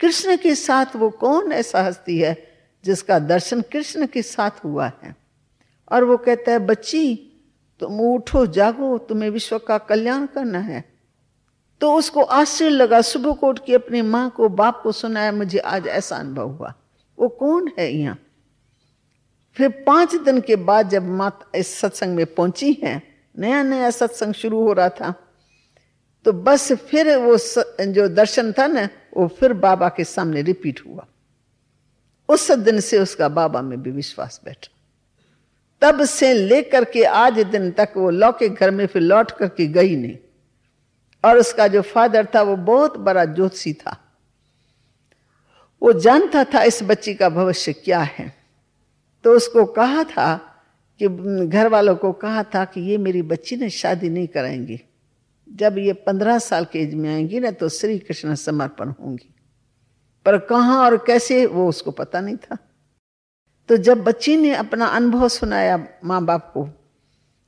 कृष्ण के साथ वो कौन ऐसा हस्ती है जिसका दर्शन कृष्ण के साथ हुआ है और वो कहता है बच्ची तुम उठो जागो तुम्हें विश्व का कल्याण करना है तो उसको आश्चर्य लगा सुबह को उठ के अपनी माँ को बाप को सुनाया मुझे आज ऐसा अनुभव हुआ वो कौन है यहाँ फिर पांच दिन के बाद जब माँ इस सत्संग में पहुंची है नया नया सत्संग शुरू हो रहा था तो बस फिर वो स, जो दर्शन था ना वो फिर बाबा के सामने रिपीट हुआ उस दिन से उसका बाबा में भी विश्वास बैठा तब से लेकर के आज दिन तक वो लौके घर में फिर लौट करके गई नहीं और उसका जो फादर था वो बहुत बड़ा ज्योतिषी था वो जानता था इस बच्ची का भविष्य क्या है तो उसको कहा था कि घर वालों को कहा था कि ये मेरी बच्ची ने शादी नहीं कराएंगी जब ये पंद्रह साल के एज में आएंगी ना तो श्री कृष्ण समर्पण होंगी पर कहाँ और कैसे वो उसको पता नहीं था तो जब बच्ची ने अपना अनुभव सुनाया माँ बाप को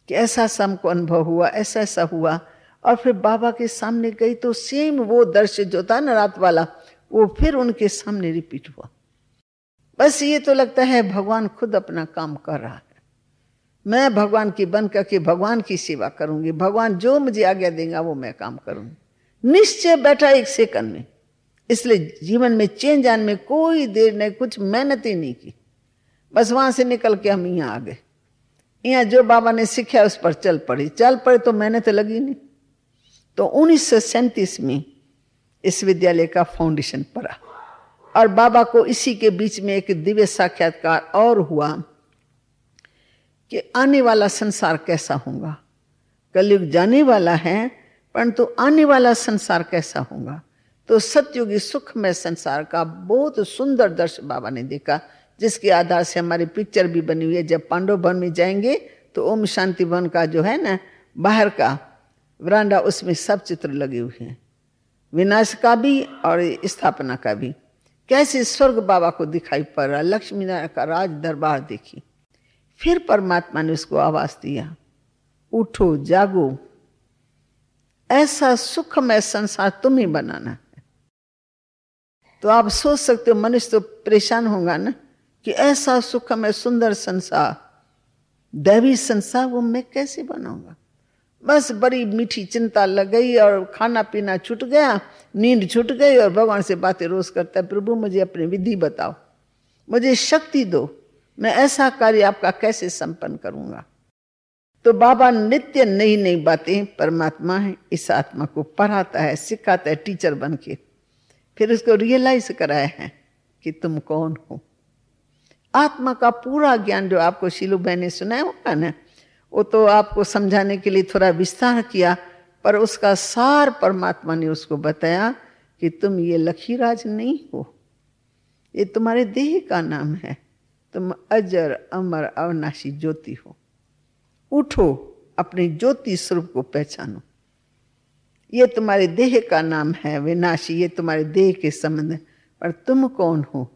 कि ऐसा ऐसा हमको अनुभव हुआ ऐसा ऐसा हुआ और फिर बाबा के सामने गई तो सेम वो दृश्य जो था ना रात वाला वो फिर उनके सामने रिपीट हुआ बस ये तो लगता है भगवान खुद अपना काम कर रहा है मैं भगवान की बन करके भगवान की सेवा करूंगी भगवान जो मुझे आज्ञा देगा वो मैं काम करूंगी निश्चय बैठा एक सेकंड में इसलिए जीवन में चेंज आने में कोई देर नहीं कुछ मेहनत ही नहीं की बस वहां से निकल के हम यहाँ आ गए यहाँ जो बाबा ने सीखा उस पर चल पड़ी चल पड़े तो मैंने तो लगी नहीं तो उन्नीस में इस विद्यालय का फाउंडेशन पड़ा और बाबा को इसी के बीच में एक दिव्य साक्षात्कार और हुआ कि आने वाला संसार कैसा होगा कलयुग जाने वाला है परंतु तो आने वाला संसार कैसा होगा तो सतयुगी सुख में संसार का बहुत सुंदर दर्श बाबा ने देखा जिसके आधार से हमारी पिक्चर भी बनी हुई है जब पांडव भवन में जाएंगे तो ओम शांति भवन का जो है ना बाहर का वरांडा उसमें सब चित्र लगे हुए हैं विनाश का भी और स्थापना का भी कैसे स्वर्ग बाबा को दिखाई पड़ रहा लक्ष्मी नारायण का राज दरबार देखी फिर परमात्मा ने उसको आवाज दिया उठो जागो ऐसा सुखमय संसार तुम ही बनाना है तो आप सोच सकते हो मनुष्य तो परेशान होगा ना कि ऐसा सुखमय सुंदर संसार दैवी संसार वो मैं कैसे बनाऊंगा बस बड़ी मीठी चिंता लग गई और खाना पीना छूट गया नींद छूट गई और भगवान से बातें रोज करता है प्रभु मुझे अपनी विधि बताओ मुझे शक्ति दो मैं ऐसा कार्य आपका कैसे संपन्न करूंगा तो बाबा नित्य नई नई बातें परमात्मा है इस आत्मा को पढ़ाता है सिखाता है टीचर बन के फिर उसको रियलाइज कराया है कि तुम कौन हो आत्मा का पूरा ज्ञान जो आपको शिलू बहन ने सुनाया होगा ना वो तो आपको समझाने के लिए थोड़ा विस्तार किया पर उसका सार परमात्मा ने उसको बताया कि तुम ये लखीराज नहीं हो ये तुम्हारे देह का नाम है तुम अजर अमर अविनाशी ज्योति हो उठो अपने ज्योति स्वरूप को पहचानो ये तुम्हारे देह का नाम है विनाशी ये तुम्हारे देह के संबंध पर तुम कौन हो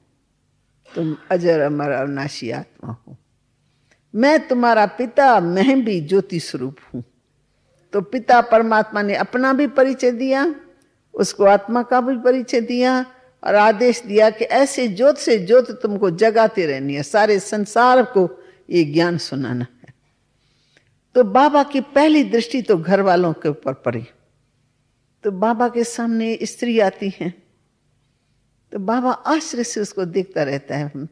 तुम अजर अमर अविनाशी आत्मा हो मैं तुम्हारा पिता मैं भी ज्योति स्वरूप हूं तो पिता परमात्मा ने अपना भी परिचय दिया उसको आत्मा का भी परिचय दिया और आदेश दिया कि ऐसे ज्योत से ज्योत तुमको जगाते रहनी है सारे संसार को ये ज्ञान सुनाना है तो बाबा की पहली दृष्टि तो घर वालों के ऊपर पड़ी तो बाबा के सामने स्त्री आती हैं तो बाबा आश्चर्य से उसको देखता रहता है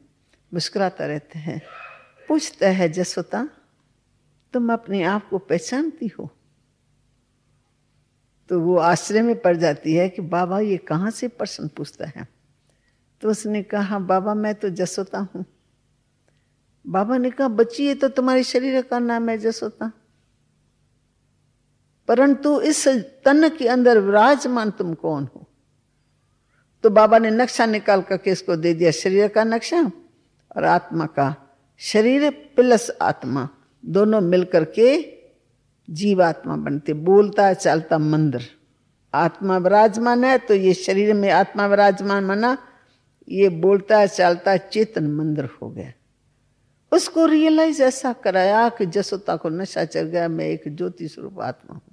मुस्कुराता रहते हैं पूछता है जसोता तुम अपने आप को पहचानती हो तो वो आश्चर्य में पड़ जाती है कि बाबा ये कहाँ से प्रश्न पूछता है तो उसने कहा बाबा मैं तो जसोता हूँ बाबा ने कहा बच्ची ये तो तुम्हारे शरीर का नाम है जसोता परंतु इस तन के अंदर विराजमान तुम कौन हो तो बाबा ने नक्शा निकाल करके इसको दे दिया शरीर का नक्शा और आत्मा का शरीर प्लस आत्मा दोनों मिलकर के जीवात्मा बनते बोलता चलता मंदिर आत्मा विराजमान है तो ये शरीर में आत्मा विराजमान माना ये बोलता है चलता चेतन मंदिर हो गया उसको रियलाइज ऐसा कराया कि जसोता को नशा चल गया मैं एक ज्योति स्वरूप आत्मा हूँ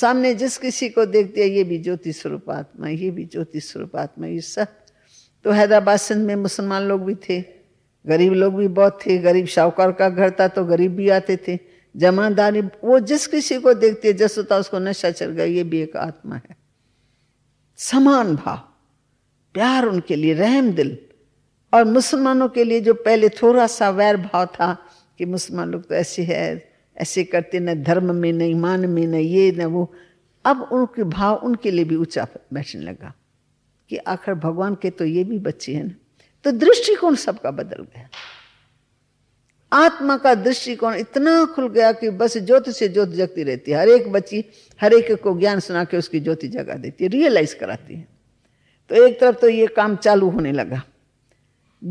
सामने जिस किसी को देखते हैं ये भी ज्योति स्वरूप आत्मा ये भी ज्योति स्वरूप आत्मा ये सब तो हैदराबाद सिंध में मुसलमान लोग भी थे गरीब लोग भी बहुत थे गरीब शाहूकार का घर था तो गरीब भी आते थे जमादारी वो जिस किसी को देखते है होता उसको नशा चल गया ये भी एक आत्मा है समान भाव प्यार उनके लिए रहम दिल और मुसलमानों के लिए जो पहले थोड़ा सा वैर भाव था कि मुसलमान लोग तो ऐसे है ऐसे करते न धर्म में न ईमान में न ये न वो अब उनके भाव उनके लिए भी ऊंचा बैठने लगा कि आखिर भगवान के तो ये भी बच्चे हैं ना तो दृष्टिकोण सबका बदल गया आत्मा का दृष्टिकोण इतना खुल गया कि बस ज्योति से ज्योति जगती रहती है हर एक बच्ची हर एक को ज्ञान सुना के उसकी ज्योति जगा देती है रियलाइज कराती है तो एक तरफ तो ये काम चालू होने लगा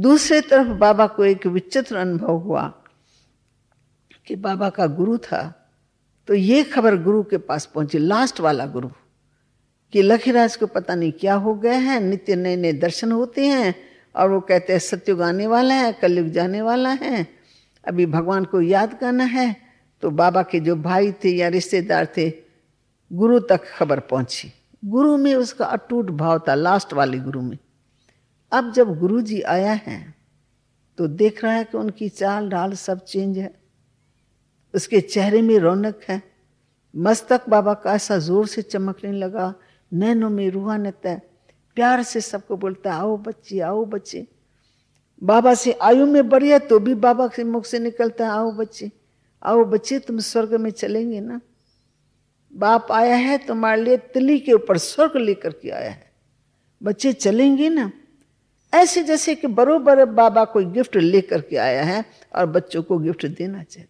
दूसरे तरफ बाबा को एक विचित्र अनुभव हुआ कि बाबा का गुरु था तो ये खबर गुरु के पास पहुंची लास्ट वाला गुरु कि लखीराज को पता नहीं क्या हो गया है नित्य नए नए दर्शन होते हैं और वो कहते हैं सत्युग आने वाला है कलयुग जाने वाला है अभी भगवान को याद करना है तो बाबा के जो भाई थे या रिश्तेदार थे गुरु तक खबर पहुंची गुरु में उसका अटूट भाव था लास्ट वाले गुरु में अब जब गुरु जी आया है तो देख रहा है कि उनकी चाल ढाल सब चेंज है उसके चेहरे में रौनक है मस्तक बाबा का ऐसा जोर से चमकने लगा नैनों में रूहानत है प्यार से सबको बोलता है आओ बच्चे आओ बच्चे बाबा से आयु में बढ़िया है तो भी बाबा के मुख से निकलता है आओ बच्चे आओ बच्चे तुम स्वर्ग में चलेंगे ना बाप आया है तुम्हारे तो लिए तिली के ऊपर स्वर्ग लेकर के आया है बच्चे चलेंगे ना ऐसे जैसे कि बरोबर बाबा कोई गिफ्ट लेकर के आया है और बच्चों को गिफ्ट देना चाहिए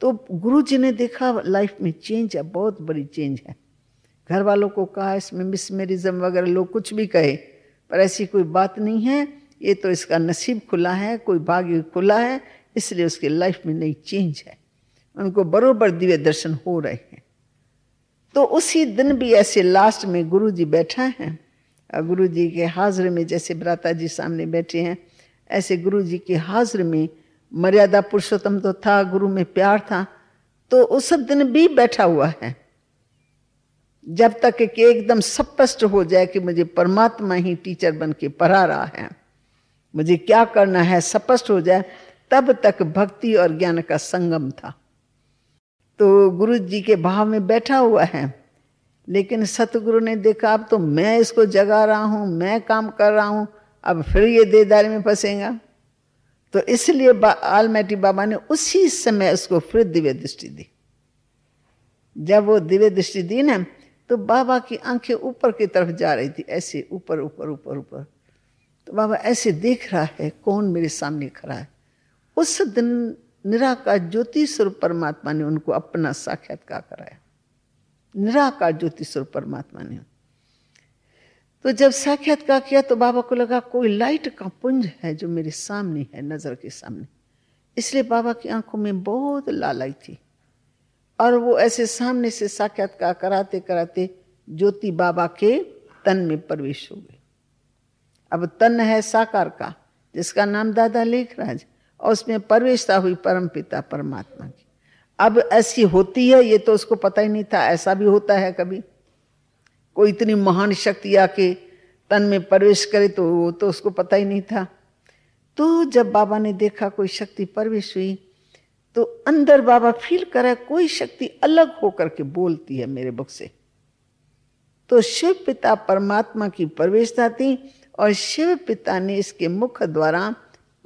तो गुरु जी ने देखा लाइफ में चेंज है बहुत बड़ी चेंज है घर वालों को कहा इसमें मिसमेरिज्म वगैरह लोग कुछ भी कहे पर ऐसी कोई बात नहीं है ये तो इसका नसीब खुला है कोई भाग्य खुला है इसलिए उसकी लाइफ में नई चेंज है उनको बरोबर दिव्य दर्शन हो रहे हैं तो उसी दिन भी ऐसे लास्ट में गुरु जी बैठा है गुरु जी के हाजिर में जैसे ब्राता जी सामने बैठे हैं ऐसे गुरु जी के हाजिर में मर्यादा पुरुषोत्तम तो था गुरु में प्यार था तो उस सब दिन भी बैठा हुआ है जब तक कि एकदम स्पष्ट हो जाए कि मुझे परमात्मा ही टीचर बन के पढ़ा रहा है मुझे क्या करना है स्पष्ट हो जाए तब तक भक्ति और ज्ञान का संगम था तो गुरु जी के भाव में बैठा हुआ है लेकिन सतगुरु ने देखा अब तो मैं इसको जगा रहा हूं मैं काम कर रहा हूं अब फिर ये देदारी में फंसेगा तो इसलिए आलमैटी बाबा ने उसी समय उसको फिर दिव्य दृष्टि दी जब वो दिव्य दृष्टि दी ना तो बाबा की आंखें ऊपर की तरफ जा रही थी ऐसे ऊपर ऊपर ऊपर ऊपर तो बाबा ऐसे देख रहा है कौन मेरे सामने खड़ा है उस दिन निराकार ज्योति स्वरूप परमात्मा ने उनको अपना साक्षात्कार कराया निराकार ज्योति स्वरूप परमात्मा ने तो जब साक्षात का किया तो बाबा को लगा कोई लाइट का पुंज है जो मेरे सामने है नज़र के सामने इसलिए बाबा की आंखों में बहुत लालाई थी और वो ऐसे सामने से साक्षात का कराते कराते ज्योति बाबा के तन में प्रवेश हो गए अब तन है साकार का जिसका नाम दादा लेखराज और उसमें प्रवेशता हुई परम पिता परमात्मा की अब ऐसी होती है ये तो उसको पता ही नहीं था ऐसा भी होता है कभी कोई इतनी महान शक्ति आके तन में प्रवेश करे तो वो तो उसको पता ही नहीं था तो जब बाबा ने देखा कोई शक्ति प्रवेश हुई तो अंदर बाबा फील करा कोई शक्ति अलग होकर के बोलती है मेरे बुक से तो शिव पिता परमात्मा की प्रवेशता थी और शिव पिता ने इसके मुख द्वारा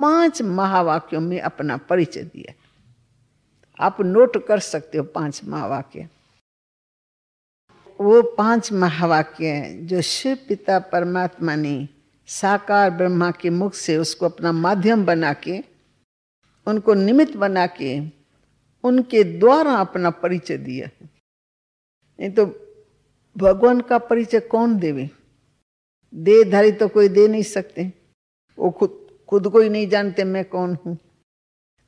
पांच महावाक्यों में अपना परिचय दिया आप नोट कर सकते हो पांच महावाक्य वो पांच महावाक्य हैं जो शिव पिता परमात्मा ने साकार ब्रह्मा के मुख से उसको अपना माध्यम बना के उनको निमित्त बना के उनके द्वारा अपना परिचय दिया है नहीं तो भगवान का परिचय कौन देवे देहधारी तो कोई दे नहीं सकते वो खुद खुद को ही नहीं जानते मैं कौन हूं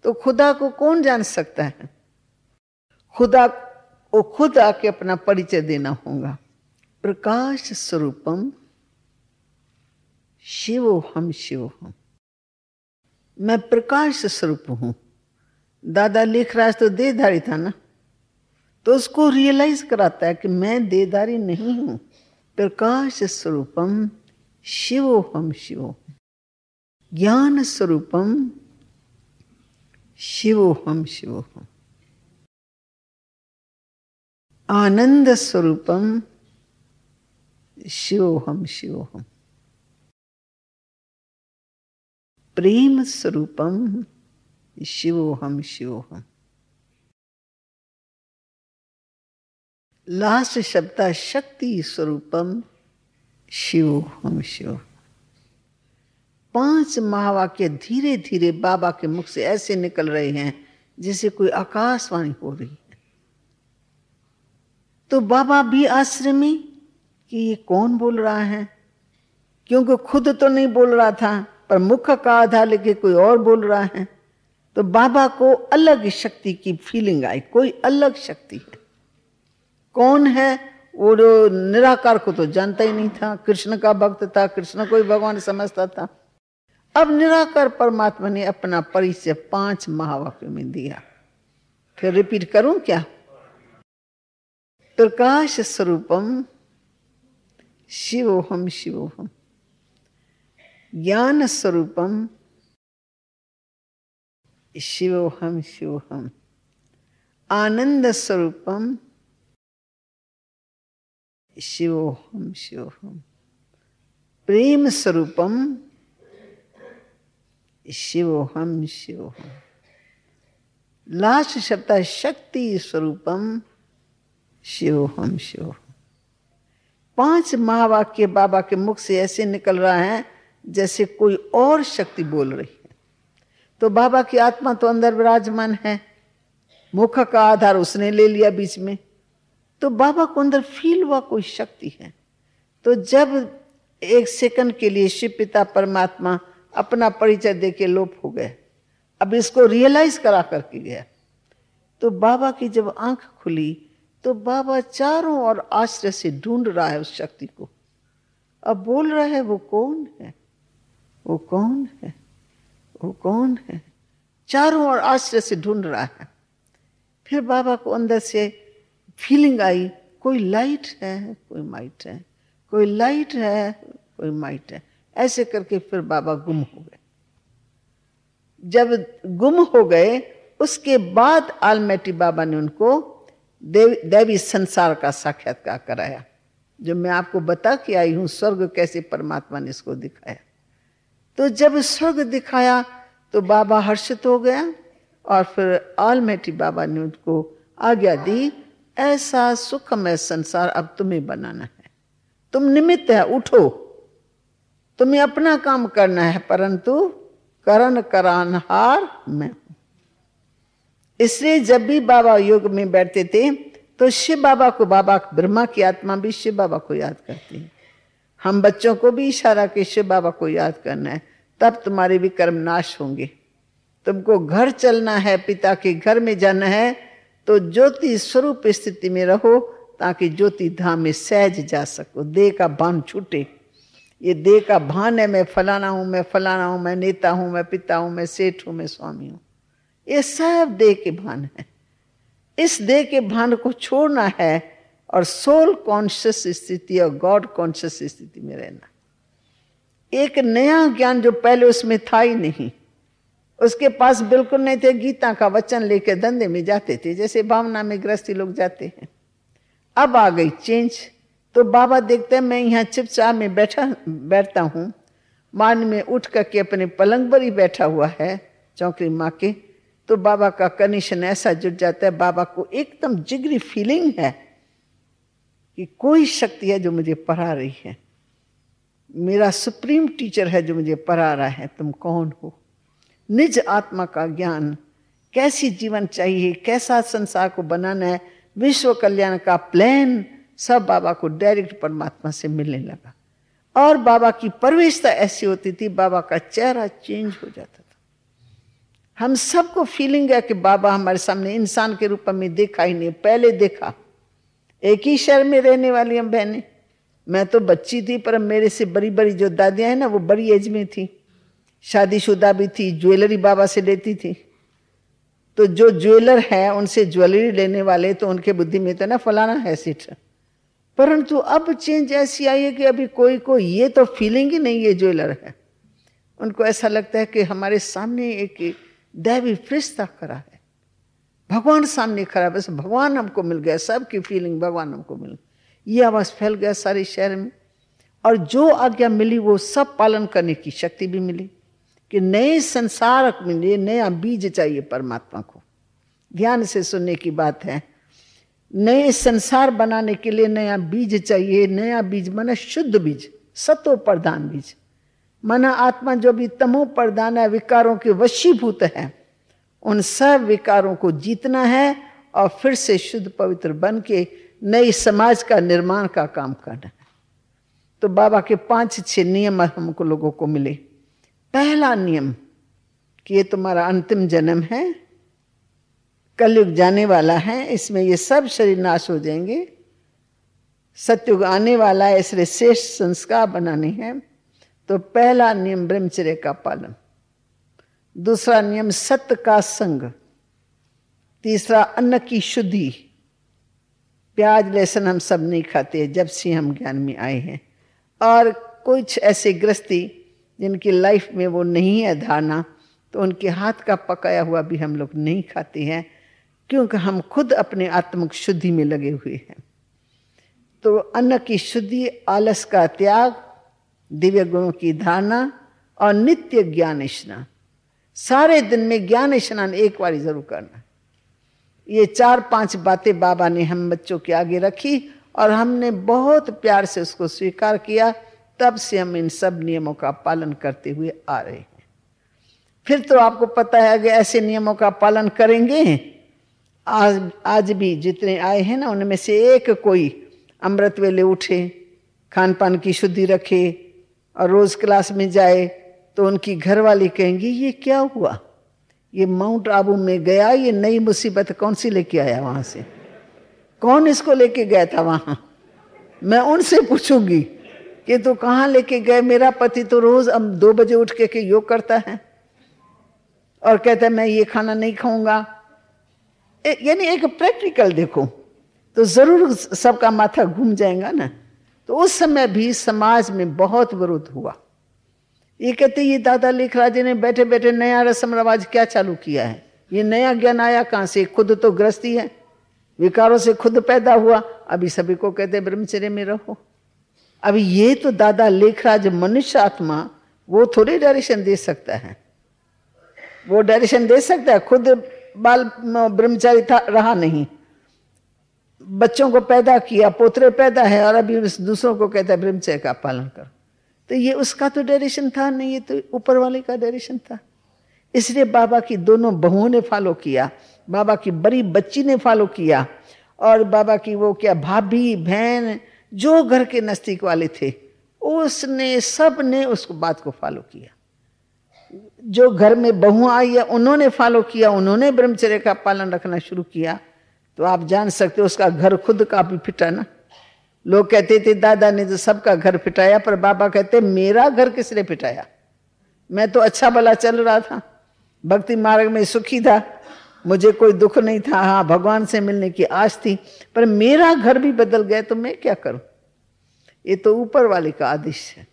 तो खुदा को कौन जान सकता है खुदा वो खुद आके अपना परिचय देना होगा प्रकाश स्वरूपम शिवो हम शिव हम मैं प्रकाश स्वरूप हूं दादा लेखराज तो देधारी था ना तो उसको रियलाइज कराता है कि मैं देदारी नहीं हूं प्रकाश स्वरूपम शिवो हम शिव ज्ञान स्वरूपम शिवो हम शिवो हम आनंद स्वरूपम शिवोहम शिवोहम प्रेम स्वरूपम शिवोहम शिवोहम लास्ट शब्द शक्ति स्वरूपम शिवोहम शिव पांच महावाक्य धीरे धीरे बाबा के मुख से ऐसे निकल रहे हैं जैसे कोई आकाशवाणी हो रही तो बाबा भी आश्रमी कि ये कौन बोल रहा है क्योंकि खुद तो नहीं बोल रहा था पर मुख का आधा लेके कोई और बोल रहा है तो बाबा को अलग शक्ति की फीलिंग आई कोई अलग शक्ति है कौन है वो निराकार को तो जानता ही नहीं था कृष्ण का भक्त था कृष्ण को ही भगवान समझता था अब निराकार परमात्मा ने अपना परिचय पांच महावाक्यों में दिया फिर रिपीट करूं क्या प्रकाश स्वरूपम शिवोहम शिवोहम ज्ञान स्वरूपम शिवोहम शिवोहम आनंद स्वरूपम शिवोहम शिवोहम प्रेम स्वरूपम शिवोहम शिवोहम लास्ट शब्द शक्ति स्वरूपम शिव हम शिव पांच महावाक्य बाबा के मुख से ऐसे निकल रहा है जैसे कोई और शक्ति बोल रही है तो बाबा की आत्मा तो अंदर विराजमान है मुख का आधार उसने ले लिया बीच में तो बाबा को अंदर फील हुआ कोई शक्ति है तो जब एक सेकंड के लिए शिव पिता परमात्मा अपना परिचय दे के लोप हो गए अब इसको रियलाइज करा करके गया तो बाबा की जब आंख खुली तो बाबा चारों और आश्रय से ढूंढ रहा है उस शक्ति को अब बोल रहा है वो कौन है वो कौन है वो कौन है चारों और आश्रय से ढूंढ रहा है फिर बाबा को अंदर से फीलिंग आई कोई लाइट है कोई माइट है कोई लाइट है कोई माइट है ऐसे करके फिर बाबा गुम हो गए जब गुम हो गए उसके बाद आलमेटी बाबा ने उनको देव दैवी संसार का साक्षात्कार कराया जो मैं आपको बता के आई हूं स्वर्ग कैसे परमात्मा ने इसको दिखाया तो जब स्वर्ग दिखाया तो बाबा हर्षित हो गया और फिर आलमेटी बाबा ने उनको आज्ञा दी ऐसा सुखमय संसार अब तुम्हें बनाना है तुम निमित्त है उठो तुम्हें अपना काम करना है परंतु करण करान हार मैं इसलिए जब भी बाबा योग में बैठते थे तो शिव बाबा को बाबा ब्रह्मा की आत्मा भी शिव बाबा को याद करती है हम बच्चों को भी इशारा के शिव बाबा को याद करना है तब तुम्हारे भी कर्म नाश होंगे तुमको घर चलना है पिता के घर में जाना है तो ज्योति स्वरूप स्थिति में रहो ताकि ज्योति धाम में सहज जा सको देह का भान छूटे ये देह का भान है मैं फलाना हूँ मैं फलाना हूँ मैं नेता हूँ मैं पिता हूँ मैं सेठ हूँ मैं स्वामी हूँ ये सब देह के भान है इस देह के भान को छोड़ना है और सोल कॉन्शियस स्थिति और गॉड कॉन्शियस स्थिति में रहना एक नया ज्ञान जो पहले उसमें था ही नहीं उसके पास बिल्कुल नहीं थे गीता का वचन लेके धंधे में जाते थे जैसे भावना में ग्रस्ती लोग जाते हैं अब आ गई चेंज तो बाबा देखते हैं मैं यहाँ चिपचाप में बैठा बैठता हूँ मान में उठ करके अपने पलंग पर ही बैठा हुआ है चौकरी माँ के तो बाबा का कनेक्शन ऐसा जुड़ जाता है बाबा को एकदम जिगरी फीलिंग है कि कोई शक्ति है जो मुझे पढ़ा रही है मेरा सुप्रीम टीचर है जो मुझे पढ़ा रहा है तुम कौन हो निज आत्मा का ज्ञान कैसी जीवन चाहिए कैसा संसार को बनाना है विश्व कल्याण का प्लान सब बाबा को डायरेक्ट परमात्मा से मिलने लगा और बाबा की परवेशता ऐसी होती थी बाबा का चेहरा चेंज हो जाता था हम सबको फीलिंग है कि बाबा हमारे सामने इंसान के रूप में देखा ही नहीं पहले देखा एक ही शहर में रहने वाली हम बहनें मैं तो बच्ची थी पर मेरे से बड़ी बड़ी जो दादियाँ हैं ना वो बड़ी एज में थी शादीशुदा भी थी ज्वेलरी बाबा से लेती थी तो जो ज्वेलर है उनसे ज्वेलरी लेने वाले तो उनके बुद्धि में तो ना फलाना है सीट परंतु अब चेंज ऐसी आई है कि अभी कोई को ये तो फीलिंग ही नहीं ये ज्वेलर है उनको ऐसा लगता है कि हमारे सामने एक, एक दैवी फरिश्ता खड़ा है भगवान सामने खड़ा है बस भगवान हमको मिल गया सबकी फीलिंग भगवान हमको मिल गई ये आवाज़ फैल गया सारे शहर में और जो आज्ञा मिली वो सब पालन करने की शक्ति भी मिली कि नए संसार में लिए नया बीज चाहिए परमात्मा को ध्यान से सुनने की बात है नए संसार बनाने के लिए नया बीज चाहिए नया बीज मन शुद्ध बीज सतो प्रधान बीज मना आत्मा जो भी तमो प्रदान है विकारों के वशीभूत है उन सब विकारों को जीतना है और फिर से शुद्ध पवित्र बन के नए समाज का निर्माण का काम करना है तो बाबा के पांच छह नियम हमको लोगों को मिले पहला नियम कि ये तुम्हारा अंतिम जन्म है कलयुग जाने वाला है इसमें ये सब शरीर नाश हो जाएंगे सत्युग आने वाला है इसलिए श्रेष्ठ संस्कार बनाने हैं तो पहला नियम ब्रह्मचर्य का पालन दूसरा नियम सत्य का संग तीसरा अन्न की शुद्धि प्याज लहसुन हम सब नहीं खाते जब से हम ज्ञान में आए हैं और कुछ ऐसे गृहस्थी जिनकी लाइफ में वो नहीं है धारणा तो उनके हाथ का पकाया हुआ भी हम लोग नहीं खाते हैं क्योंकि हम खुद अपने आत्मक शुद्धि में लगे हुए हैं तो अन्न की शुद्धि आलस का त्याग दिव्य गुणों की धारणा और नित्य ज्ञान स्नान सारे दिन में ज्ञान स्नान एक बार जरूर करना ये चार पांच बातें बाबा ने हम बच्चों के आगे रखी और हमने बहुत प्यार से उसको स्वीकार किया तब से हम इन सब नियमों का पालन करते हुए आ रहे हैं फिर तो आपको पता है अगर ऐसे नियमों का पालन करेंगे आज आज भी जितने आए हैं ना उनमें से एक कोई अमृत वेले उठे खान पान की शुद्धि रखे और रोज क्लास में जाए तो उनकी घरवाली कहेंगी ये क्या हुआ ये माउंट आबू में गया ये नई मुसीबत कौन सी लेके आया वहां से कौन इसको लेके गया था वहां मैं उनसे पूछूंगी कि तो कहाँ लेके गए मेरा पति तो रोज अब दो बजे उठ के, के योग करता है और कहता है मैं ये खाना नहीं खाऊंगा यानी एक प्रैक्टिकल देखो तो जरूर सबका माथा घूम जाएगा ना तो उस समय भी समाज में बहुत विरोध हुआ ये कहते ये दादा लेखराज जी ने बैठे बैठे नया रस्म रवाज क्या चालू किया है ये नया ज्ञान आया कहाँ से खुद तो ग्रस्ती है विकारों से खुद पैदा हुआ अभी सभी को कहते ब्रह्मचर्य में रहो अभी ये तो दादा लेखराज मनुष्य आत्मा वो थोड़ी डायरेक्शन दे सकता है वो डायरेक्शन दे सकता है खुद बाल ब्रह्मचारी था रहा नहीं बच्चों को पैदा किया पोतरे पैदा है और अभी दूसरों को कहता है ब्रह्मचर्य का पालन करो तो ये उसका तो डायरेक्शन था नहीं ये तो ऊपर वाले का डायरेक्शन था इसलिए बाबा की दोनों बहुओं ने फॉलो किया बाबा की बड़ी बच्ची ने फॉलो किया और बाबा की वो क्या भाभी बहन जो घर के नज़दीक वाले थे उसने सब ने उस बात को फॉलो किया जो घर में बहुआ आई है उन्होंने फॉलो किया उन्होंने ब्रह्मचर्य का पालन रखना शुरू किया तो आप जान सकते हो उसका घर खुद काफी फिटा ना लोग कहते थे दादा ने तो सबका घर फिटाया पर बाबा कहते मेरा घर किसने फिटाया मैं तो अच्छा भला चल रहा था भक्ति मार्ग में सुखी था मुझे कोई दुख नहीं था हाँ भगवान से मिलने की आज थी पर मेरा घर भी बदल गया तो मैं क्या करूं ये तो ऊपर वाले का आदेश है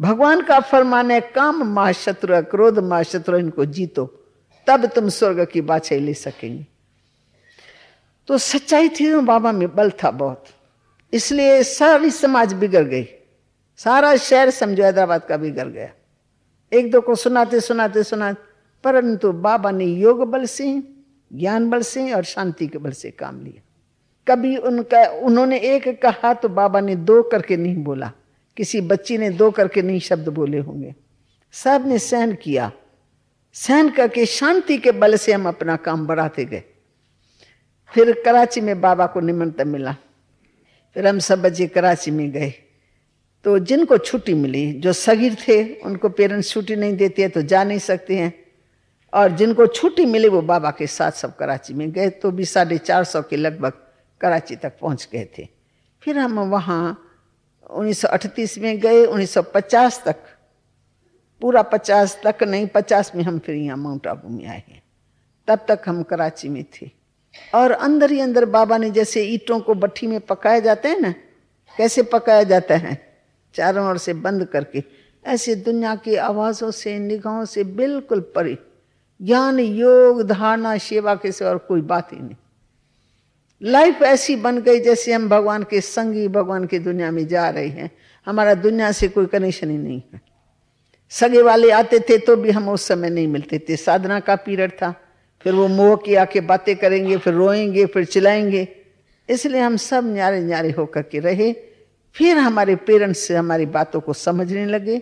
भगवान का फरमान है काम महाशत्रु क्रोध महाशत्रु इनको जीतो तब तुम स्वर्ग की बाछाई ले सकेंगे तो सच्चाई थी बाबा में बल था बहुत इसलिए सारी समाज बिगड़ गई सारा शहर समझो हैदराबाद का बिगड़ गया एक दो को सुनाते सुनाते सुनाते परंतु बाबा ने योग बल से ज्ञान बल से और शांति के बल से काम लिया कभी उनका उन्होंने एक कहा तो बाबा ने दो करके नहीं बोला किसी बच्ची ने दो करके नहीं शब्द बोले होंगे सब ने सहन किया सहन करके शांति के बल से हम अपना काम बढ़ाते गए फिर कराची में बाबा को निमंत्रण मिला फिर हम सब बजे कराची में गए तो जिनको छुट्टी मिली जो सगीर थे उनको पेरेंट्स छुट्टी नहीं देते हैं तो जा नहीं सकते हैं और जिनको छुट्टी मिली वो बाबा के साथ सब कराची में गए तो भी साढ़े चार सौ के लगभग कराची तक पहुंच गए थे फिर हम वहाँ 1938 में गए 1950 तक पूरा 50 तक नहीं 50 में हम फिर यहाँ माउंट आबू में आए हैं तब तक हम कराची में थे और अंदर ही अंदर बाबा ने जैसे ईटों को भट्ठी में पकाया जाता है ना कैसे पकाया जाता है चारों ओर से बंद करके ऐसे दुनिया की आवाज़ों से निगाहों से बिल्कुल परे ज्ञान योग धारणा सेवा के से और कोई बात ही नहीं लाइफ ऐसी बन गई जैसे हम भगवान के संगी भगवान की दुनिया में जा रहे हैं हमारा दुनिया से कोई कनेक्शन ही नहीं है सगे वाले आते थे तो भी हम उस समय नहीं मिलते थे साधना का पीरियड था फिर वो मोह की आके बातें करेंगे फिर रोएंगे फिर चिल्लाएंगे इसलिए हम सब न्यारे न्यारे होकर के रहे फिर हमारे पेरेंट्स से हमारी बातों को समझने लगे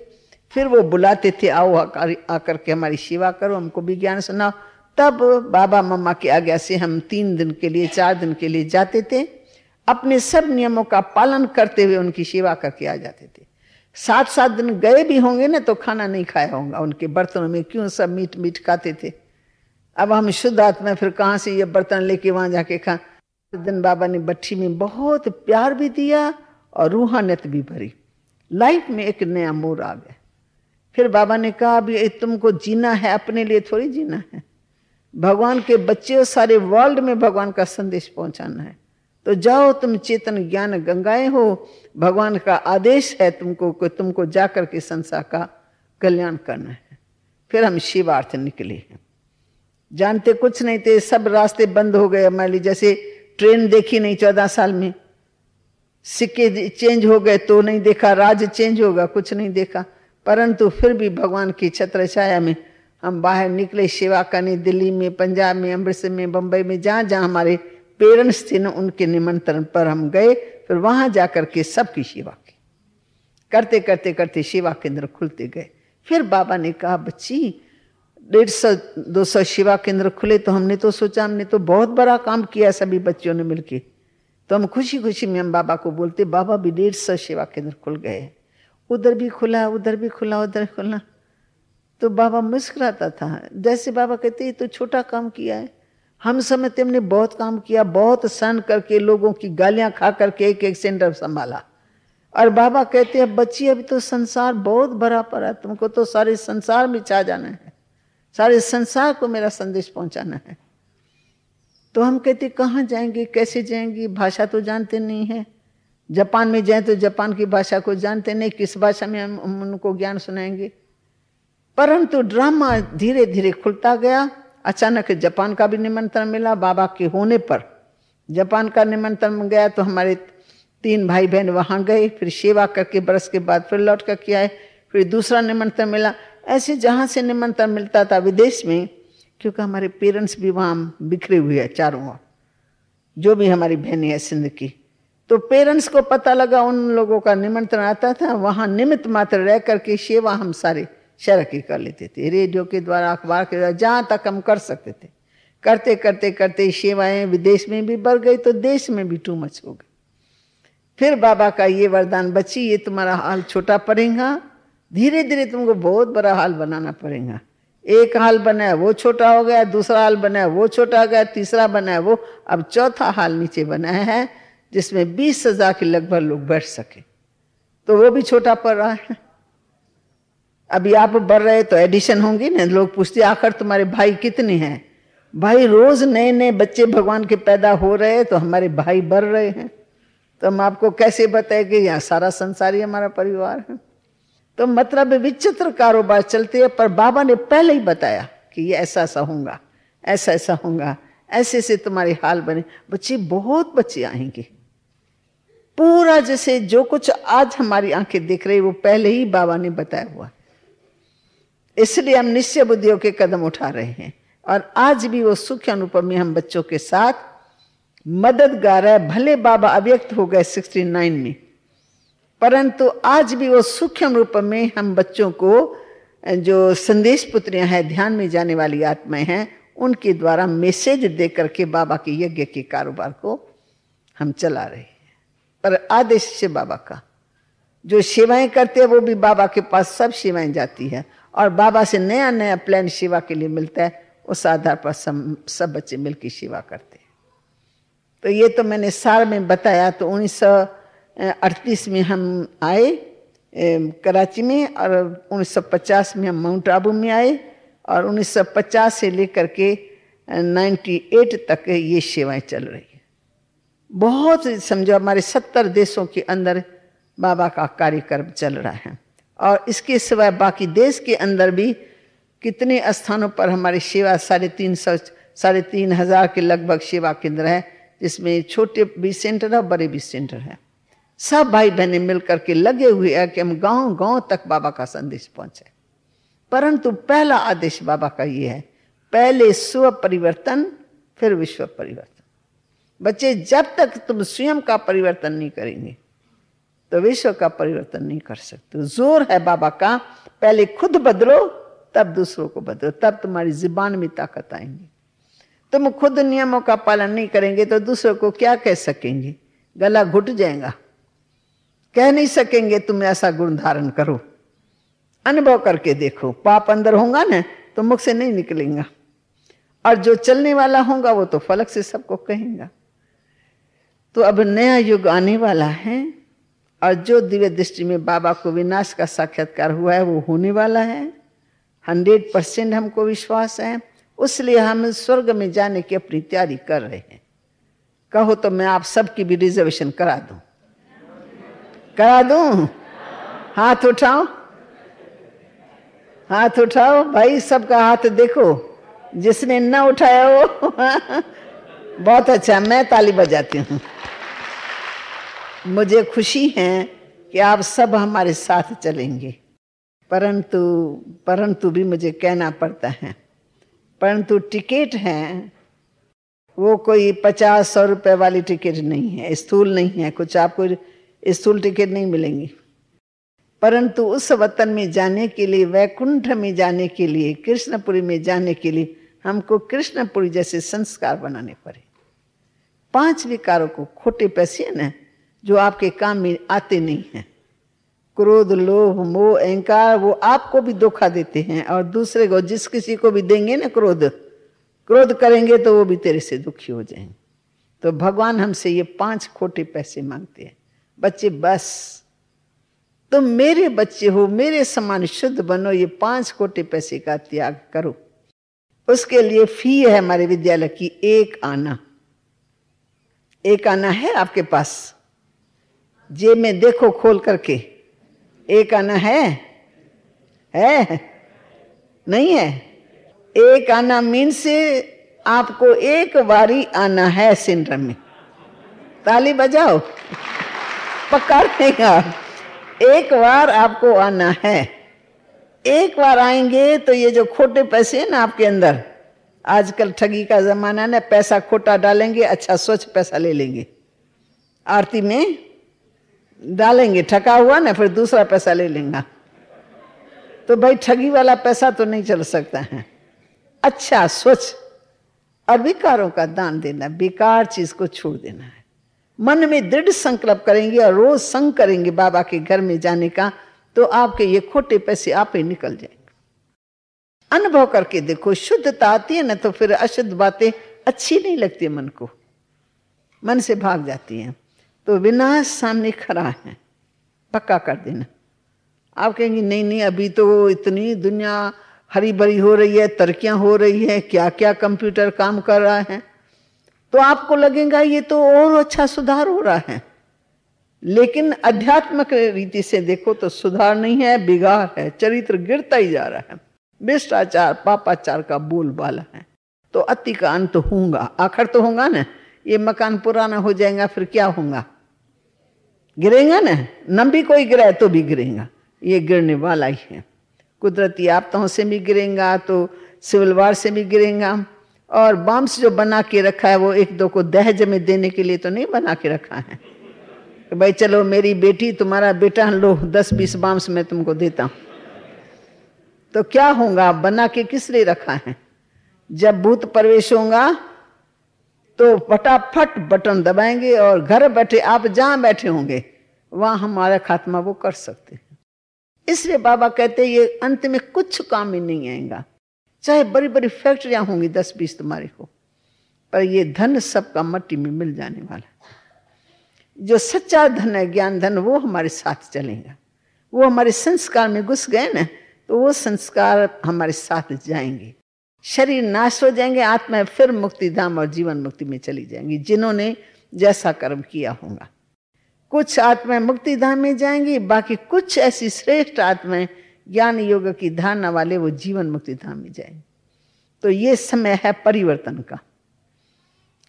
फिर वो बुलाते थे आओ आकर, आकर के हमारी सेवा करो हमको भी ज्ञान सुनाओ तब बाबा मम्मा की आज्ञा से हम तीन दिन के लिए चार दिन के लिए जाते थे अपने सब नियमों का पालन करते हुए उनकी सेवा करके आ जाते थे सात सात दिन गए भी होंगे ना तो खाना नहीं खाया होगा उनके बर्तनों में क्यों सब मीट मीट खाते थे अब हम शुद्ध आत्मा फिर कहाँ से ये बर्तन लेके वहां जाके खा तो दिन बाबा ने बट्ठी में बहुत प्यार भी दिया और रूहानियत भी भरी लाइफ में एक नया मोर आ गया फिर बाबा ने कहा अब ये तुमको जीना है अपने लिए थोड़ी जीना है भगवान के बच्चे सारे वर्ल्ड में भगवान का संदेश पहुंचाना है तो जाओ तुम चेतन ज्ञान गंगाए हो भगवान का आदेश है तुमको कि तुमको जाकर के संसार का कल्याण करना है फिर हम शिवार्थ निकले हैं जानते कुछ नहीं थे सब रास्ते बंद हो गए हमारे लिए जैसे ट्रेन देखी नहीं चौदह साल में सिक्के चेंज हो गए तो नहीं देखा राज चेंज होगा कुछ नहीं देखा परंतु फिर भी भगवान की छत्र छाया में हम बाहर निकले सेवा करने दिल्ली में पंजाब में अमृतसर में बम्बई में जहाँ जहाँ हमारे पेरेंट्स थे ना उनके निमंत्रण पर हम गए फिर वहाँ जा कर के सबकी सेवा की करते करते करते सेवा केंद्र खुलते गए फिर बाबा ने कहा बच्ची डेढ़ सौ दो सौ सेवा केंद्र खुले तो हमने तो सोचा हमने तो बहुत बड़ा काम किया सभी बच्चों ने मिलकर तो हम खुशी खुशी में हम बाबा को बोलते बाबा भी डेढ़ सौ सेवा केंद्र खुल गए उधर भी खुला उधर भी खुला उधर खुला तो बाबा मुस्कुराता था जैसे बाबा कहते तो छोटा काम किया है हम समझते हमने बहुत काम किया बहुत सहन करके लोगों की गालियां खा करके एक एक सेंटर संभाला और बाबा कहते हैं बच्ची अभी तो संसार बहुत भरा पड़ा तुमको तो सारे संसार में छा जाना है सारे संसार को मेरा संदेश पहुंचाना है तो हम कहते कहाँ जाएंगे कैसे जाएंगे भाषा तो जानते नहीं है जापान में जाए तो जापान की भाषा को जानते नहीं किस भाषा में हम उनको ज्ञान सुनाएंगे परंतु ड्रामा धीरे धीरे खुलता गया अचानक जापान का भी निमंत्रण मिला बाबा के होने पर जापान का निमंत्रण गया तो हमारे तीन भाई बहन वहाँ गए फिर सेवा करके बरस के बाद फिर लौट कर आए फिर दूसरा निमंत्रण मिला ऐसे जहाँ से निमंत्रण मिलता था विदेश में क्योंकि हमारे पेरेंट्स भी वहाँ बिखरे हुए हैं चारों ओर जो भी हमारी बहनें हैं सिंध की तो पेरेंट्स को पता लगा उन लोगों का निमंत्रण आता था वहाँ निमित्त मात्र रह करके सेवा हम सारे शहर की कर लेते थे रेडियो के द्वारा अखबार के द्वारा जहाँ तक हम कर सकते थे करते करते करते सेवाएं विदेश में भी बढ़ गई तो देश में भी टू मच हो गई फिर बाबा का ये वरदान बची ये तुम्हारा हाल छोटा पड़ेगा धीरे धीरे तुमको बहुत बड़ा हाल बनाना पड़ेगा एक हाल बनाया वो छोटा हो गया दूसरा हाल बनाया वो छोटा हो गया तीसरा बनाया वो अब चौथा हाल नीचे बनाया है जिसमें बीस हजार के लगभग लोग बैठ सके तो वो भी छोटा पड़ रहा है अभी आप बढ़ रहे तो एडिशन होंगी ना लोग पूछते आखिर तुम्हारे भाई कितने हैं भाई रोज नए नए बच्चे भगवान के पैदा हो रहे तो हमारे भाई बढ़ रहे हैं तो हम आपको कैसे बताए कि यहाँ सारा संसारी हमारा परिवार है तो मतलब विचित्र कारोबार चलते है पर बाबा ने पहले ही बताया कि ये ऐसा ऐसा होगा ऐसा ऐसा होगा ऐसे ऐसे तुम्हारी हाल बने बच्चे बहुत बच्चे आएंगे पूरा जैसे जो कुछ आज हमारी आंखें दिख रही वो पहले ही बाबा ने बताया हुआ इसलिए हम निश्चय बुद्धियों के कदम उठा रहे हैं और आज भी वो सुख अनुपम में हम बच्चों के साथ मददगार है भले बाबा अव्यक्त हो गए नाइन में परंतु आज भी वो सूक्ष्म रूप में हम बच्चों को जो संदेश पुत्रियां हैं ध्यान में जाने वाली आत्माएं हैं उनके द्वारा मैसेज दे करके बाबा के यज्ञ के कारोबार को हम चला रहे हैं पर आदेश से बाबा का जो सेवाएं करते हैं वो भी बाबा के पास सब सेवाएं जाती है और बाबा से नया नया प्लान सेवा के लिए मिलता है उस आधार पर सब सब बच्चे मिलकर सेवा करते हैं तो ये तो मैंने सार में बताया तो उन्नीस सौ अड़तीस में हम आए कराची में और 1950 में हम माउंट आबू में आए और 1950 से लेकर के 98 तक ये सेवाएं चल रही हैं बहुत समझो हमारे 70 देशों के अंदर बाबा का कार्यक्रम चल रहा है और इसके सिवाय बाकी देश के अंदर भी कितने स्थानों पर हमारी सेवा साढ़े तीन सौ साढ़े तीन हज़ार के लगभग सेवा केंद्र है जिसमें छोटे भी सेंटर है बड़े भी सेंटर है सब भाई बहने मिलकर के लगे हुए हैं कि हम गांव गांव तक बाबा का संदेश पहुंचे परंतु पहला आदेश बाबा का ये है पहले स्व परिवर्तन फिर विश्व परिवर्तन बच्चे जब तक तुम स्वयं का परिवर्तन नहीं करेंगे तो विश्व का परिवर्तन नहीं कर सकते जोर है बाबा का पहले खुद बदलो तब दूसरों को बदलो तब तुम्हारी जुबान में ताकत आएंगी तुम खुद नियमों का पालन नहीं करेंगे तो दूसरों को क्या कह सकेंगे गला घुट जाएगा कह नहीं सकेंगे तुम ऐसा गुण धारण करो अनुभव करके देखो पाप अंदर होगा ना तो मुख से नहीं निकलेगा और जो चलने वाला होगा वो तो फलक से सबको कहेगा तो अब नया युग आने वाला है और जो दिव्य दृष्टि में बाबा को विनाश का साक्षात्कार हुआ है वो होने वाला है हंड्रेड परसेंट हमको विश्वास है उसलिए हम स्वर्ग में जाने की अपनी तैयारी कर रहे हैं कहो तो मैं आप सबकी भी रिजर्वेशन करा दूं करा दूं हाथ उठाओ हाथ उठाओ भाई सबका हाथ देखो जिसने न उठाया वो बहुत अच्छा मैं ताली बजाती हूँ मुझे खुशी है कि आप सब हमारे साथ चलेंगे परंतु परंतु भी मुझे कहना पड़ता है परंतु टिकट है वो कोई पचास सौ रुपये वाली टिकट नहीं है स्थूल नहीं है कुछ आपको स्थूल टिकट नहीं मिलेंगी परंतु उस वतन में जाने के लिए वैकुंठ में जाने के लिए कृष्णपुरी में जाने के लिए हमको कृष्णपुरी जैसे संस्कार बनाने पड़े पांच विकारों को खोटे पैसे न जो आपके काम में आते नहीं हैं क्रोध लोभ मोह अहंकार वो आपको भी धोखा देते हैं और दूसरे को जिस किसी को भी देंगे ना क्रोध क्रोध करेंगे तो वो भी तेरे से दुखी हो जाएंगे तो भगवान हमसे ये पांच खोटे पैसे मांगते हैं बच्चे बस तुम मेरे बच्चे हो मेरे समान शुद्ध बनो ये पांच कोटे पैसे का त्याग करो उसके लिए फी है हमारे विद्यालय की एक आना एक आना है आपके पास जेब में देखो खोल करके एक आना है है नहीं है एक आना मीन से आपको एक बारी आना है सिंड्रम में ताली बजाओ पक्का रहेगा एक बार आपको आना है एक बार आएंगे तो ये जो खोटे पैसे हैं ना आपके अंदर आजकल ठगी का जमाना ना पैसा खोटा डालेंगे अच्छा स्वच्छ पैसा ले लेंगे आरती में डालेंगे ठका हुआ ना फिर दूसरा पैसा ले लेंगे तो भाई ठगी वाला पैसा तो नहीं चल सकता है अच्छा स्वच्छ और विकारों का दान देना बेकार चीज को छोड़ देना है मन में दृढ़ संकल्प करेंगे और रोज संग करेंगे बाबा के घर में जाने का तो आपके ये खोटे पैसे आप ही निकल जाएंगे अनुभव करके देखो शुद्धता आती है ना तो फिर अशुद्ध बातें अच्छी नहीं लगती मन को मन से भाग जाती हैं तो विनाश सामने खड़ा है पक्का कर देना आप कहेंगे नहीं नहीं अभी तो इतनी दुनिया हरी भरी हो रही है तरकियां हो रही है क्या क्या कंप्यूटर काम कर रहा है तो आपको लगेगा ये तो और अच्छा सुधार हो रहा है लेकिन आध्यात्मिक रीति से देखो तो सुधार नहीं है बिगाड़ है चरित्र गिरता ही जा रहा है भ्रष्टाचार पापाचार का बोलबाला है तो अति का अंत होगा आखिर तो होगा ना ये मकान पुराना हो जाएगा फिर क्या होगा गिरेगा ना नम भी कोई गिरा तो भी गिरेगा ये गिरने वाला ही है कुदरती आपदाओं से भी गिरेगा तो सिविल वार से भी गिरेगा और बम्स जो बना के रखा है वो एक दो को दहेज में देने के लिए तो नहीं बना के रखा है कि भाई चलो मेरी बेटी तुम्हारा बेटा लो दस बीस बाम्स मैं तुमको देता हूँ तो क्या होगा बना के किस लिए रखा है जब भूत प्रवेश होगा तो फटाफट बटन दबाएंगे और घर बैठे आप जहां बैठे होंगे वहां हमारा खात्मा वो कर सकते हैं इसलिए बाबा कहते ये अंत में कुछ काम ही नहीं आएगा चाहे बड़ी बड़ी फैक्ट्रियां होंगी दस बीस तुम्हारे को पर ये धन सबका मट्टी में मिल जाने वाला जो सच्चा धन है ज्ञान धन वो हमारे साथ चलेगा वो हमारे संस्कार में घुस गए ना तो वो संस्कार हमारे साथ जाएंगे शरीर नाश हो जाएंगे आत्मा फिर मुक्ति धाम और जीवन मुक्ति में चली जाएंगी जिन्होंने जैसा कर्म किया होगा कुछ आत्माएं मुक्ति धाम में जाएंगी बाकी कुछ ऐसी श्रेष्ठ आत्माएं ज्ञान योग की धारणा वाले वो जीवन मुक्ति धाम में जाए तो ये समय है परिवर्तन का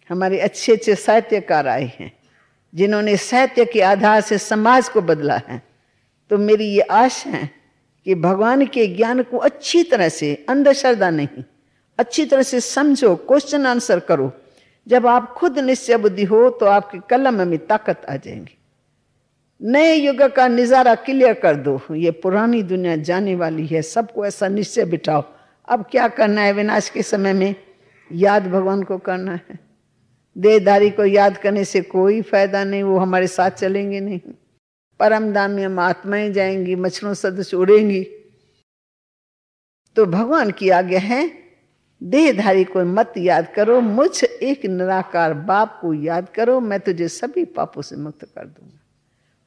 हमारे अच्छे अच्छे साहित्यकार आए हैं जिन्होंने साहित्य के आधार से समाज को बदला है तो मेरी ये आश है कि भगवान के ज्ञान को अच्छी तरह से अंधश्रद्धा नहीं अच्छी तरह से समझो क्वेश्चन आंसर करो जब आप खुद निश्चय बुद्धि हो तो आपकी कलम में ताकत आ जाएंगे नए युग का नज़ारा क्लियर कर दो ये पुरानी दुनिया जाने वाली है सबको ऐसा निश्चय बिठाओ अब क्या करना है विनाश के समय में याद भगवान को करना है देहदारी को याद करने से कोई फायदा नहीं वो हमारे साथ चलेंगे नहीं परम धाम में हम आत्माएं जाएंगी मच्छरों सदस्य उड़ेंगी तो भगवान की आज्ञा है देहधारी को मत याद करो मुझ एक निराकार बाप को याद करो मैं तुझे सभी पापों से मुक्त कर दूंगा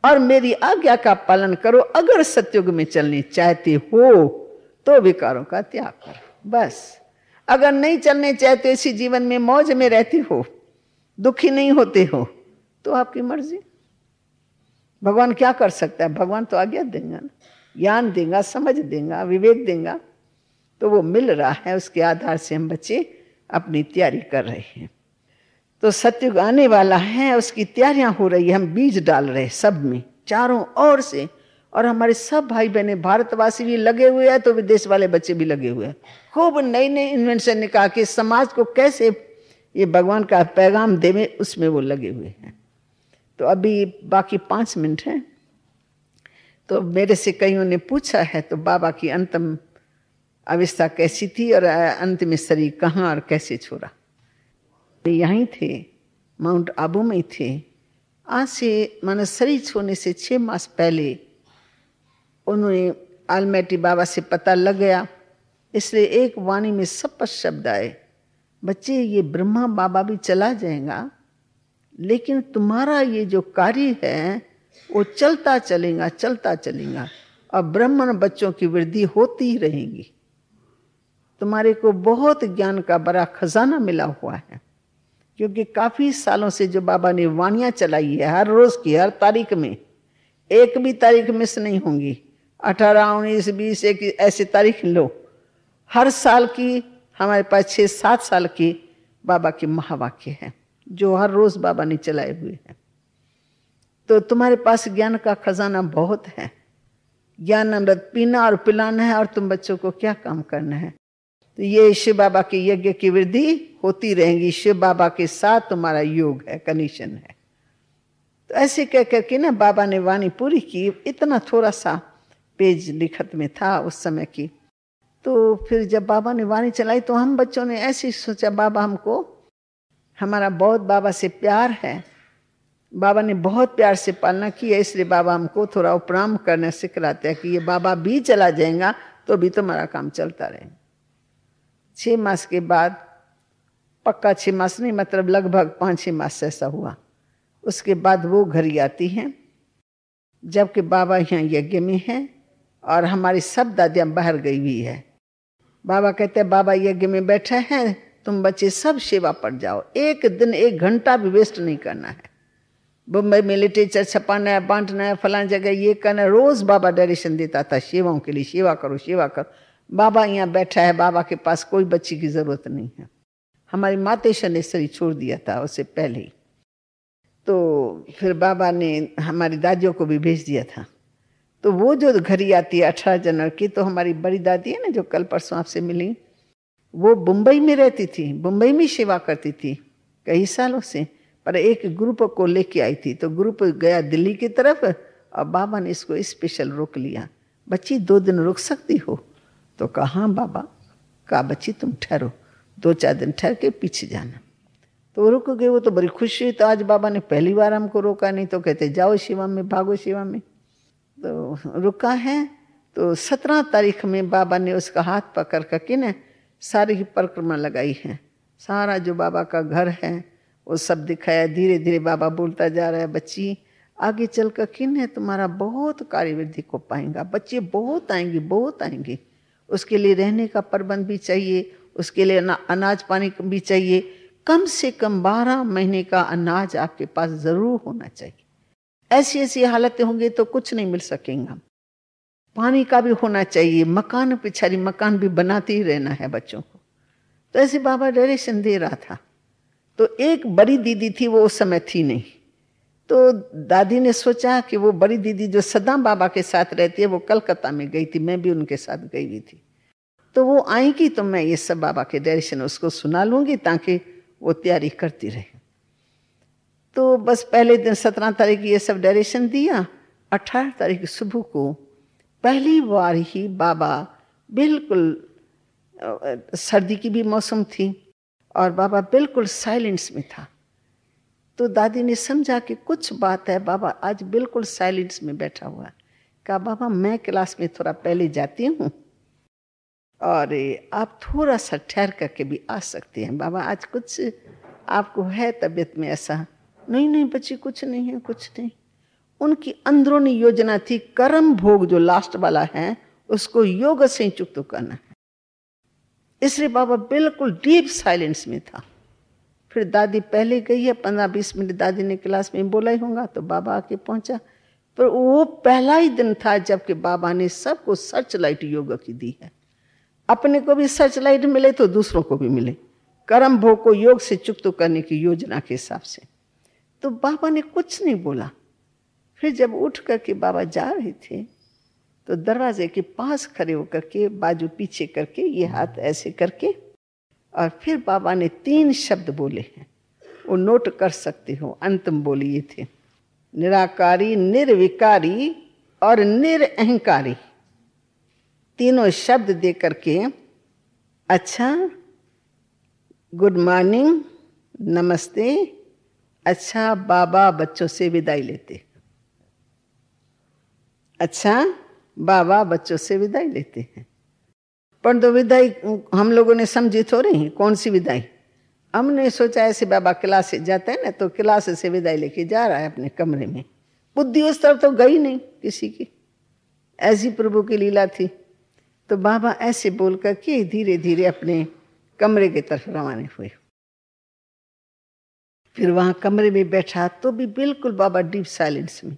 और मेरी आज्ञा का पालन करो अगर सत्युग में चलने चाहते हो तो विकारों का त्याग करो बस अगर नहीं चलने चाहते इसी जीवन में मौज में रहते हो दुखी नहीं होते हो तो आपकी मर्जी भगवान क्या कर सकता है भगवान तो आज्ञा देंगे ना ज्ञान देगा समझ देगा विवेक देगा तो वो मिल रहा है उसके आधार से हम बच्चे अपनी तैयारी कर रहे हैं तो सतयुग आने वाला है उसकी तैयारियां हो रही है हम बीज डाल रहे हैं सब में चारों ओर से और हमारे सब भाई बहने भारतवासी भी लगे हुए हैं तो विदेश वाले बच्चे भी लगे हुए हैं खूब नई नई इन्वेंशन निकाल के समाज को कैसे ये भगवान का पैगाम देवे उसमें वो लगे हुए हैं तो अभी बाकी पाँच मिनट हैं तो मेरे से कईयों ने पूछा है तो बाबा की अंतम अवस्था कैसी थी और अंतिम शरीर कहाँ और कैसे छोड़ा यहीं थे माउंट आबू में थे आज से शरीर छोड़ने से छः मास पहले उन्होंने आलमेटी बाबा से पता लग गया इसलिए एक वाणी में सब पर शब्द आए बच्चे ये ब्रह्मा बाबा भी चला जाएगा लेकिन तुम्हारा ये जो कार्य है वो चलता चलेगा चलता चलेगा और ब्राह्मण बच्चों की वृद्धि होती ही रहेगी तुम्हारे को बहुत ज्ञान का बड़ा खजाना मिला हुआ है क्योंकि काफ़ी सालों से जो बाबा ने वाणियाँ चलाई है हर रोज़ की हर तारीख में एक भी तारीख मिस नहीं होंगी अठारह उन्नीस बीस एक ऐसी तारीख लो हर साल की हमारे पास छः सात साल की बाबा के महावाक्य है जो हर रोज़ बाबा ने चलाए हुए हैं तो तुम्हारे पास ज्ञान का खजाना बहुत है ज्ञान अमृत पीना और पिलाना है और तुम बच्चों को क्या काम करना है तो ये शिव बाबा के यज्ञ की वृद्धि होती रहेगी शिव बाबा के साथ तुम्हारा योग है कनेक्शन है तो ऐसे कह करके ना बाबा ने वाणी पूरी की इतना थोड़ा सा पेज लिखत में था उस समय की तो फिर जब बाबा ने वाणी चलाई तो हम बच्चों ने ऐसे सोचा बाबा हमको हमारा बहुत बाबा से प्यार है बाबा ने बहुत प्यार से पालना की है इसलिए बाबा हमको थोड़ा उपराम करने सिखलाते हैं कि ये बाबा भी चला जाएगा तो भी तुम्हारा काम चलता रहेगा छः मास के बाद पक्का छः मास नहीं मतलब लगभग पाँच छः मास ऐसा हुआ उसके बाद वो घर ही आती हैं जबकि बाबा यहाँ यज्ञ में हैं और हमारी सब दादियाँ बाहर गई हुई है बाबा कहते हैं बाबा यज्ञ में बैठे हैं तुम बच्चे सब सेवा पर जाओ एक दिन एक घंटा भी वेस्ट नहीं करना है बम्बई में लिटरेचर छपाना है बांटना है फलां जगह ये करना है रोज़ बाबा डायरेक्शन देता था सेवाओं के लिए सेवा करो सेवा करो बाबा यहाँ बैठा है बाबा के पास कोई बच्ची की ज़रूरत नहीं है हमारी माते शनेश्वरी छोड़ दिया था उससे पहले ही तो फिर बाबा ने हमारी दादियों को भी भेज दिया था तो वो जो घड़ी आती है अठारह जनवरी की तो हमारी बड़ी दादी है ना जो कल परसों आपसे मिली वो मुंबई में रहती थी मुंबई में सेवा करती थी कई सालों से पर एक ग्रुप को लेके आई थी तो ग्रुप गया दिल्ली की तरफ और बाबा ने इसको स्पेशल रोक लिया बच्ची दो दिन रुक सकती हो तो कहा बाबा का बच्ची तुम ठहरो दो चार दिन ठहर के पीछे जाना तो रुक गए वो तो बड़ी खुश हुई तो आज बाबा ने पहली बार हमको रोका नहीं तो कहते जाओ शिवा में भागो शिवा में तो रुका है तो सत्रह तारीख में बाबा ने उसका हाथ पकड़ कर कि न सारी ही परिक्रमा लगाई है सारा जो बाबा का घर है वो सब दिखाया धीरे धीरे बाबा बोलता जा रहा है बच्ची आगे चल कर किन है तुम्हारा बहुत कार्यवृद्धि को पाएंगा बच्चे बहुत आएंगे बहुत आएंगे उसके लिए रहने का प्रबंध भी चाहिए उसके लिए अनाज पानी भी चाहिए कम से कम बारह महीने का अनाज आपके पास ज़रूर होना चाहिए ऐसी ऐसी हालतें होंगी तो कुछ नहीं मिल सकेंगे हम पानी का भी होना चाहिए मकान पिछारी मकान भी बनाते ही रहना है बच्चों को तो ऐसे बाबा डायरेक्शन दे रहा था तो एक बड़ी दीदी थी वो उस समय थी नहीं तो दादी ने सोचा कि वो बड़ी दीदी जो सदा बाबा के साथ रहती है वो कलकत्ता में गई थी मैं भी उनके साथ गई हुई थी तो वो आएगी तो मैं ये सब बाबा के डायरेक्शन उसको सुना लूँगी ताकि वो तैयारी करती रहे तो बस पहले दिन सत्रह तारीख ये सब डायरेक्शन दिया अठारह तारीख सुबह को पहली बार ही बाबा बिल्कुल सर्दी की भी मौसम थी और बाबा बिल्कुल साइलेंस में था तो दादी ने समझा कि कुछ बात है बाबा आज बिल्कुल साइलेंस में बैठा हुआ कहा बाबा मैं क्लास में थोड़ा पहले जाती हूँ और आप थोड़ा सा ठहर करके भी आ सकते हैं बाबा आज कुछ आपको है तबीयत में ऐसा नहीं नहीं बच्ची कुछ नहीं है कुछ नहीं उनकी अंदरूनी योजना थी कर्म भोग जो लास्ट वाला है उसको योग से चुप्त करना है इसलिए बाबा बिल्कुल डीप साइलेंस में था फिर दादी पहले गई है पंद्रह बीस मिनट दादी ने क्लास में बोला ही होगा तो बाबा आके पहुंचा पर वो पहला ही दिन था जबकि बाबा ने सबको सर्च लाइट योग की दी है अपने को भी सर्च लाइट मिले तो दूसरों को भी मिले कर्म भोग को योग से चुक्त करने की योजना के हिसाब से तो बाबा ने कुछ नहीं बोला फिर जब उठ करके बाबा जा रहे थे तो दरवाजे के पास खड़े होकर के बाजू पीछे करके ये हाथ ऐसे करके और फिर बाबा ने तीन शब्द बोले हैं वो नोट कर सकती हो अंतम बोलिए ये थे निराकारी निर्विकारी और निरअहकारी तीनों शब्द दे करके अच्छा गुड मॉर्निंग नमस्ते अच्छा बाबा बच्चों से विदाई लेते अच्छा बाबा बच्चों से विदाई लेते हैं पर दो तो विदाई हम लोगों ने समझी थोड़ी ही कौन सी विदाई हमने सोचा ऐसे बाबा क्लास जाते हैं ना तो क्लास से विदाई लेके जा रहा है अपने कमरे में बुद्धि उस तरफ तो गई नहीं किसी की ऐसी प्रभु की लीला थी तो बाबा ऐसे बोल कर के धीरे धीरे अपने कमरे की तरफ रवाना हुए फिर वहाँ कमरे में बैठा तो भी बिल्कुल बाबा डीप साइलेंस में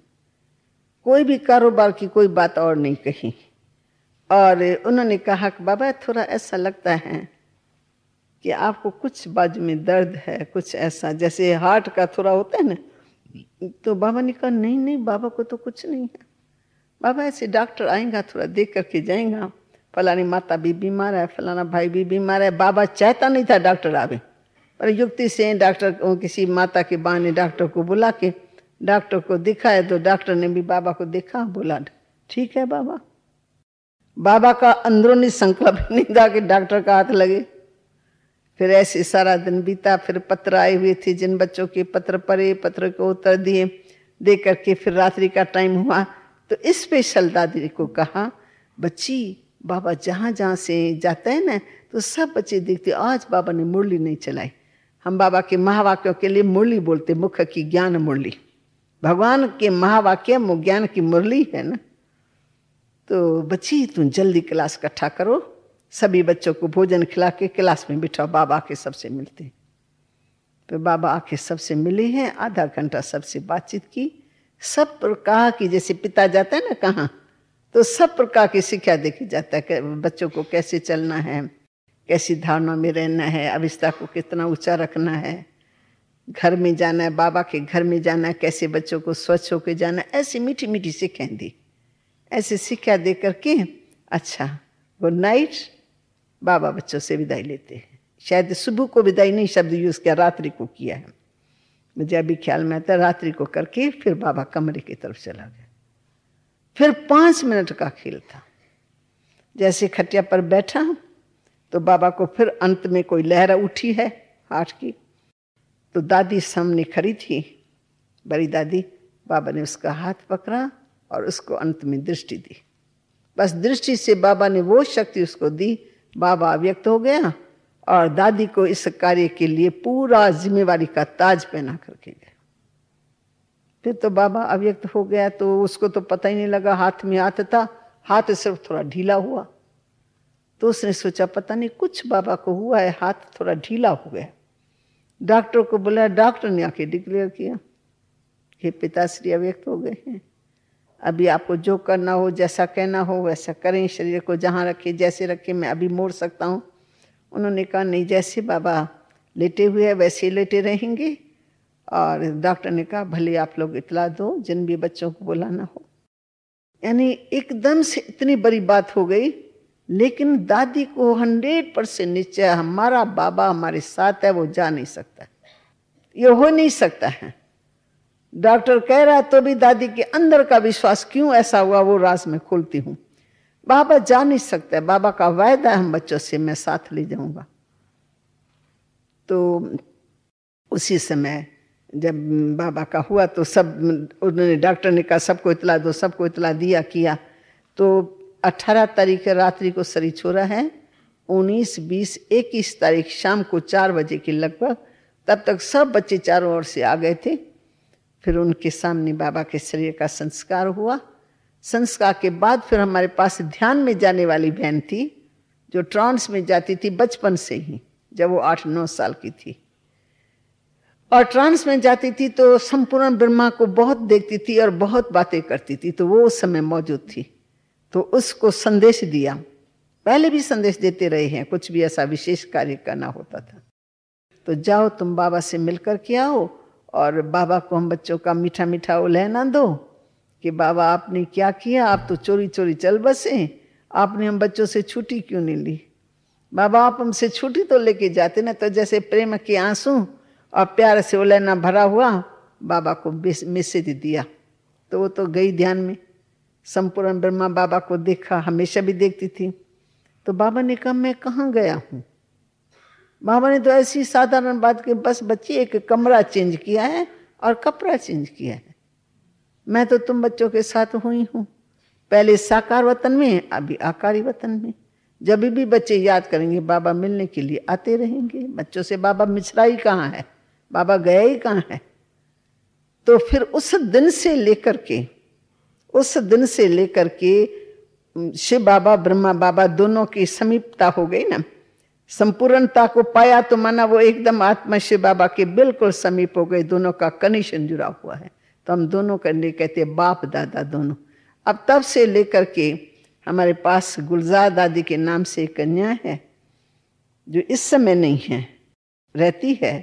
कोई भी कारोबार की कोई बात और नहीं कही और उन्होंने कहा कि बाबा थोड़ा ऐसा लगता है कि आपको कुछ बाजू में दर्द है कुछ ऐसा जैसे हार्ट का थोड़ा होता है ना तो बाबा ने कहा नहीं नहीं बाबा को तो कुछ नहीं है बाबा ऐसे डॉक्टर आएगा थोड़ा देख करके जाएगा फलानी माता भी बीमार है फलाना भाई भी बीमार है बाबा चाहता नहीं था डॉक्टर आवे पर युक्ति से डॉक्टर किसी माता के बाने डॉक्टर को बुला के डॉक्टर को दिखाए तो डॉक्टर ने भी बाबा को देखा बोला ठीक है बाबा बाबा का अंदरूनी संकल्प नहीं था कि डॉक्टर का हाथ लगे फिर ऐसे सारा दिन बीता फिर पत्र आए हुए थे जिन बच्चों के पत्र पढ़े पत्र को उत्तर दिए दे करके फिर रात्रि का टाइम हुआ तो स्पेशल दादी को कहा बच्ची बाबा जहाँ जहाँ से जाते हैं ना तो सब बच्चे देखते आज बाबा ने मुरली नहीं चलाई हम बाबा के महावाक्यों के लिए मुरली बोलते मुख की ज्ञान मुरली भगवान के महावाक्य ज्ञान की मुरली है ना तो बच्ची तुम जल्दी क्लास इकट्ठा करो सभी बच्चों को भोजन खिला के क्लास में बिठाओ बाबा आके सबसे मिलते तो बाबा आके सबसे मिले हैं आधा घंटा सबसे बातचीत की सब प्रकार की जैसे पिता जाता है ना कहाँ तो सब प्रकार की शिक्षा देखी जाता है बच्चों को कैसे चलना है कैसी धारणा में रहना है अविष्ता को कितना ऊंचा रखना है घर में जाना है बाबा के घर में जाना है कैसे बच्चों को स्वच्छ होकर जाना है ऐसी मीठी मीठी सीखें दी ऐसे सिक्का दे करके अच्छा गुड नाइट बाबा बच्चों से विदाई लेते हैं शायद सुबह को विदाई नहीं शब्द यूज़ किया रात्रि को किया है मुझे अभी ख्याल में आता रात्रि को करके फिर बाबा कमरे की तरफ चला गया फिर पाँच मिनट का खेल था जैसे खटिया पर बैठा तो बाबा को फिर अंत में कोई लहरा उठी है हार्ट की तो दादी सामने खड़ी थी बड़ी दादी बाबा ने उसका हाथ पकड़ा और उसको अंत में दृष्टि दी बस दृष्टि से बाबा ने वो शक्ति उसको दी बाबा अव्यक्त हो गया और दादी को इस कार्य के लिए पूरा जिम्मेवारी का ताज पहना करके गए फिर तो बाबा अव्यक्त हो गया तो उसको तो पता ही नहीं लगा हाथ में हाथ था हाथ सिर्फ थोड़ा ढीला हुआ तो उसने सोचा पता नहीं कुछ बाबा को हुआ है हाथ थोड़ा ढीला हो गया डॉक्टर को बोला डॉक्टर ने आके डिक्लेयर किया हे पिताश्री अव्यक्त हो गए हैं अभी आपको जो करना हो जैसा कहना हो वैसा करें शरीर को जहाँ रखे जैसे रखें मैं अभी मोड़ सकता हूँ उन्होंने कहा नहीं जैसे बाबा लेटे हुए हैं वैसे ही लेटे रहेंगे और डॉक्टर ने कहा भले आप लोग इतला दो जिन भी बच्चों को बुलाना हो यानी एकदम से इतनी बड़ी बात हो गई लेकिन दादी को हंड्रेड परसेंट निश्चय हमारा बाबा हमारे साथ है वो जा नहीं सकता ये हो नहीं सकता है डॉक्टर कह रहा है तो भी दादी के अंदर का विश्वास क्यों ऐसा हुआ वो राज में खोलती हूँ बाबा जा नहीं सकते बाबा का वायदा है हम बच्चों से मैं साथ ले जाऊंगा तो उसी समय जब बाबा का हुआ तो सब उन्होंने डॉक्टर ने कहा सबको इतला दो सबको इतला दिया किया तो 18 तारीख रात्रि को सरी छोरा है 19, 20, 21 तारीख शाम को चार बजे के लगभग तब तक सब बच्चे चारों ओर से आ गए थे फिर उनके सामने बाबा के शरीर का संस्कार हुआ संस्कार के बाद फिर हमारे पास ध्यान में जाने वाली बहन थी जो ट्रांस में जाती थी बचपन से ही जब वो आठ नौ साल की थी और ट्रांस में जाती थी तो संपूर्ण ब्रह्मा को बहुत देखती थी और बहुत बातें करती थी तो वो उस समय मौजूद थी तो उसको संदेश दिया पहले भी संदेश देते रहे हैं कुछ भी ऐसा विशेष कार्य करना होता था तो जाओ तुम बाबा से मिलकर के आओ और बाबा को हम बच्चों का मीठा मीठा लहना दो कि बाबा आपने क्या किया आप तो चोरी चोरी चल बसे आपने हम बच्चों से छुट्टी क्यों नहीं ली बाबा आप हमसे छुट्टी तो लेके जाते ना तो जैसे प्रेम के आंसू और प्यार से लहना भरा हुआ बाबा को मैसेज दिया तो वो तो गई ध्यान में संपूर्ण ब्रह्मा बाबा को देखा हमेशा भी देखती थी तो बाबा ने कहा मैं कहाँ गया हूँ बाबा ने तो ऐसी साधारण बात की बस बच्ची एक कमरा चेंज किया है और कपड़ा चेंज किया है मैं तो तुम बच्चों के साथ हुई हूँ पहले साकार वतन में अभी आकारी वतन में जब भी बच्चे याद करेंगे बाबा मिलने के लिए आते रहेंगे बच्चों से बाबा मिश्रा ही कहाँ है बाबा गया ही कहाँ है तो फिर उस दिन से लेकर के उस दिन से लेकर के शिव बाबा ब्रह्मा बाबा दोनों की समीपता हो गई ना संपूर्णता को पाया तो माना वो एकदम आत्मा शिव बाबा के बिल्कुल समीप हो गए दोनों का कनेक्शन जुड़ा हुआ है तो हम दोनों के लिए कहते बाप दादा दोनों अब तब से लेकर के हमारे पास गुलजार दादी के नाम से एक कन्या है जो इस समय नहीं है रहती है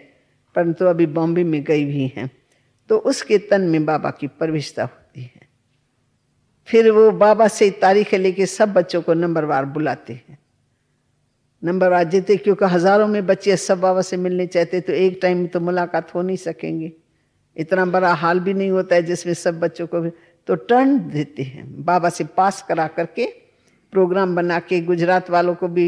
परंतु अभी बॉम्बे में गई भी हैं तो उसके तन में बाबा की परविशता होती है फिर वो बाबा से तारीख लेके सब बच्चों को नंबरवार बुलाते हैं नंबर आ जाते क्योंकि हज़ारों में बच्चे सब बाबा से मिलने चाहते तो एक टाइम में तो मुलाकात हो नहीं सकेंगे इतना बड़ा हाल भी नहीं होता है जिसमें सब बच्चों को तो टर्न देते हैं बाबा से पास करा करके प्रोग्राम बना के गुजरात वालों को भी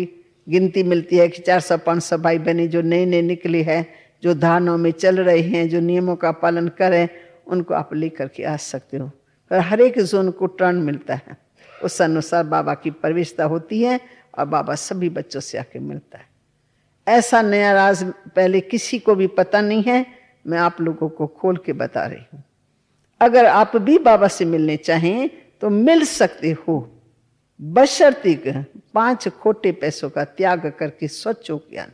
गिनती मिलती है कि चार सौ पाँच सौ भाई बहने जो नए नए निकले हैं जो धारणों में चल रहे हैं जो नियमों का पालन करें उनको आप ले करके आ सकते हो पर हर एक जोन को टर्न मिलता है उस अनुसार बाबा की प्रवेशता होती है और बाबा सभी बच्चों से आके मिलता है ऐसा नया राज पहले किसी को भी पता नहीं है मैं आप लोगों को खोल के बता रही हूं अगर आप भी बाबा से मिलने चाहें तो मिल सकते हो बशर्ती पांच खोटे पैसों का त्याग करके स्वच्छ हो गया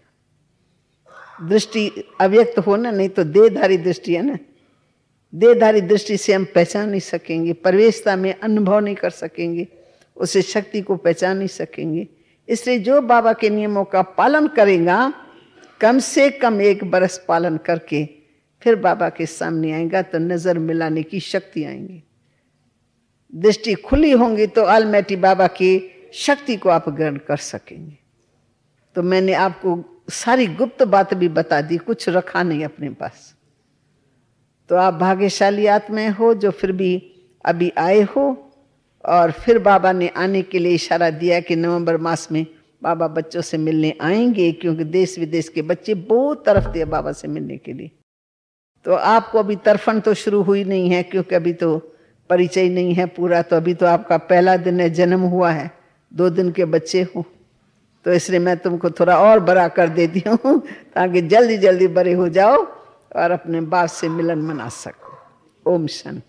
दृष्टि अव्यक्त हो ना नहीं तो देहधारी दृष्टि है ना देहधारी दृष्टि से हम पहचान नहीं सकेंगे प्रवेशता में अनुभव नहीं कर सकेंगे उसे शक्ति को पहचान नहीं सकेंगे इसलिए जो बाबा के नियमों का पालन करेगा कम से कम एक बरस पालन करके फिर बाबा के सामने आएगा तो नज़र मिलाने की शक्ति आएंगी दृष्टि खुली होंगी तो अलमैटी बाबा की शक्ति को आप ग्रहण कर सकेंगे तो मैंने आपको सारी गुप्त बात भी बता दी कुछ रखा नहीं अपने पास तो आप भाग्यशाली आत्माएं हो जो फिर भी अभी आए हो और फिर बाबा ने आने के लिए इशारा दिया कि नवंबर मास में बाबा बच्चों से मिलने आएंगे क्योंकि देश विदेश के बच्चे बहुत तरफ थे बाबा से मिलने के लिए तो आपको अभी तरफन तो शुरू हुई नहीं है क्योंकि अभी तो परिचय नहीं है पूरा तो अभी तो आपका पहला दिन है जन्म हुआ है दो दिन के बच्चे हो तो इसलिए मैं तुमको थोड़ा और बड़ा कर देती हूँ ताकि जल्दी जल्दी बड़े हो जाओ और अपने बाप से मिलन मना सको ओम शांति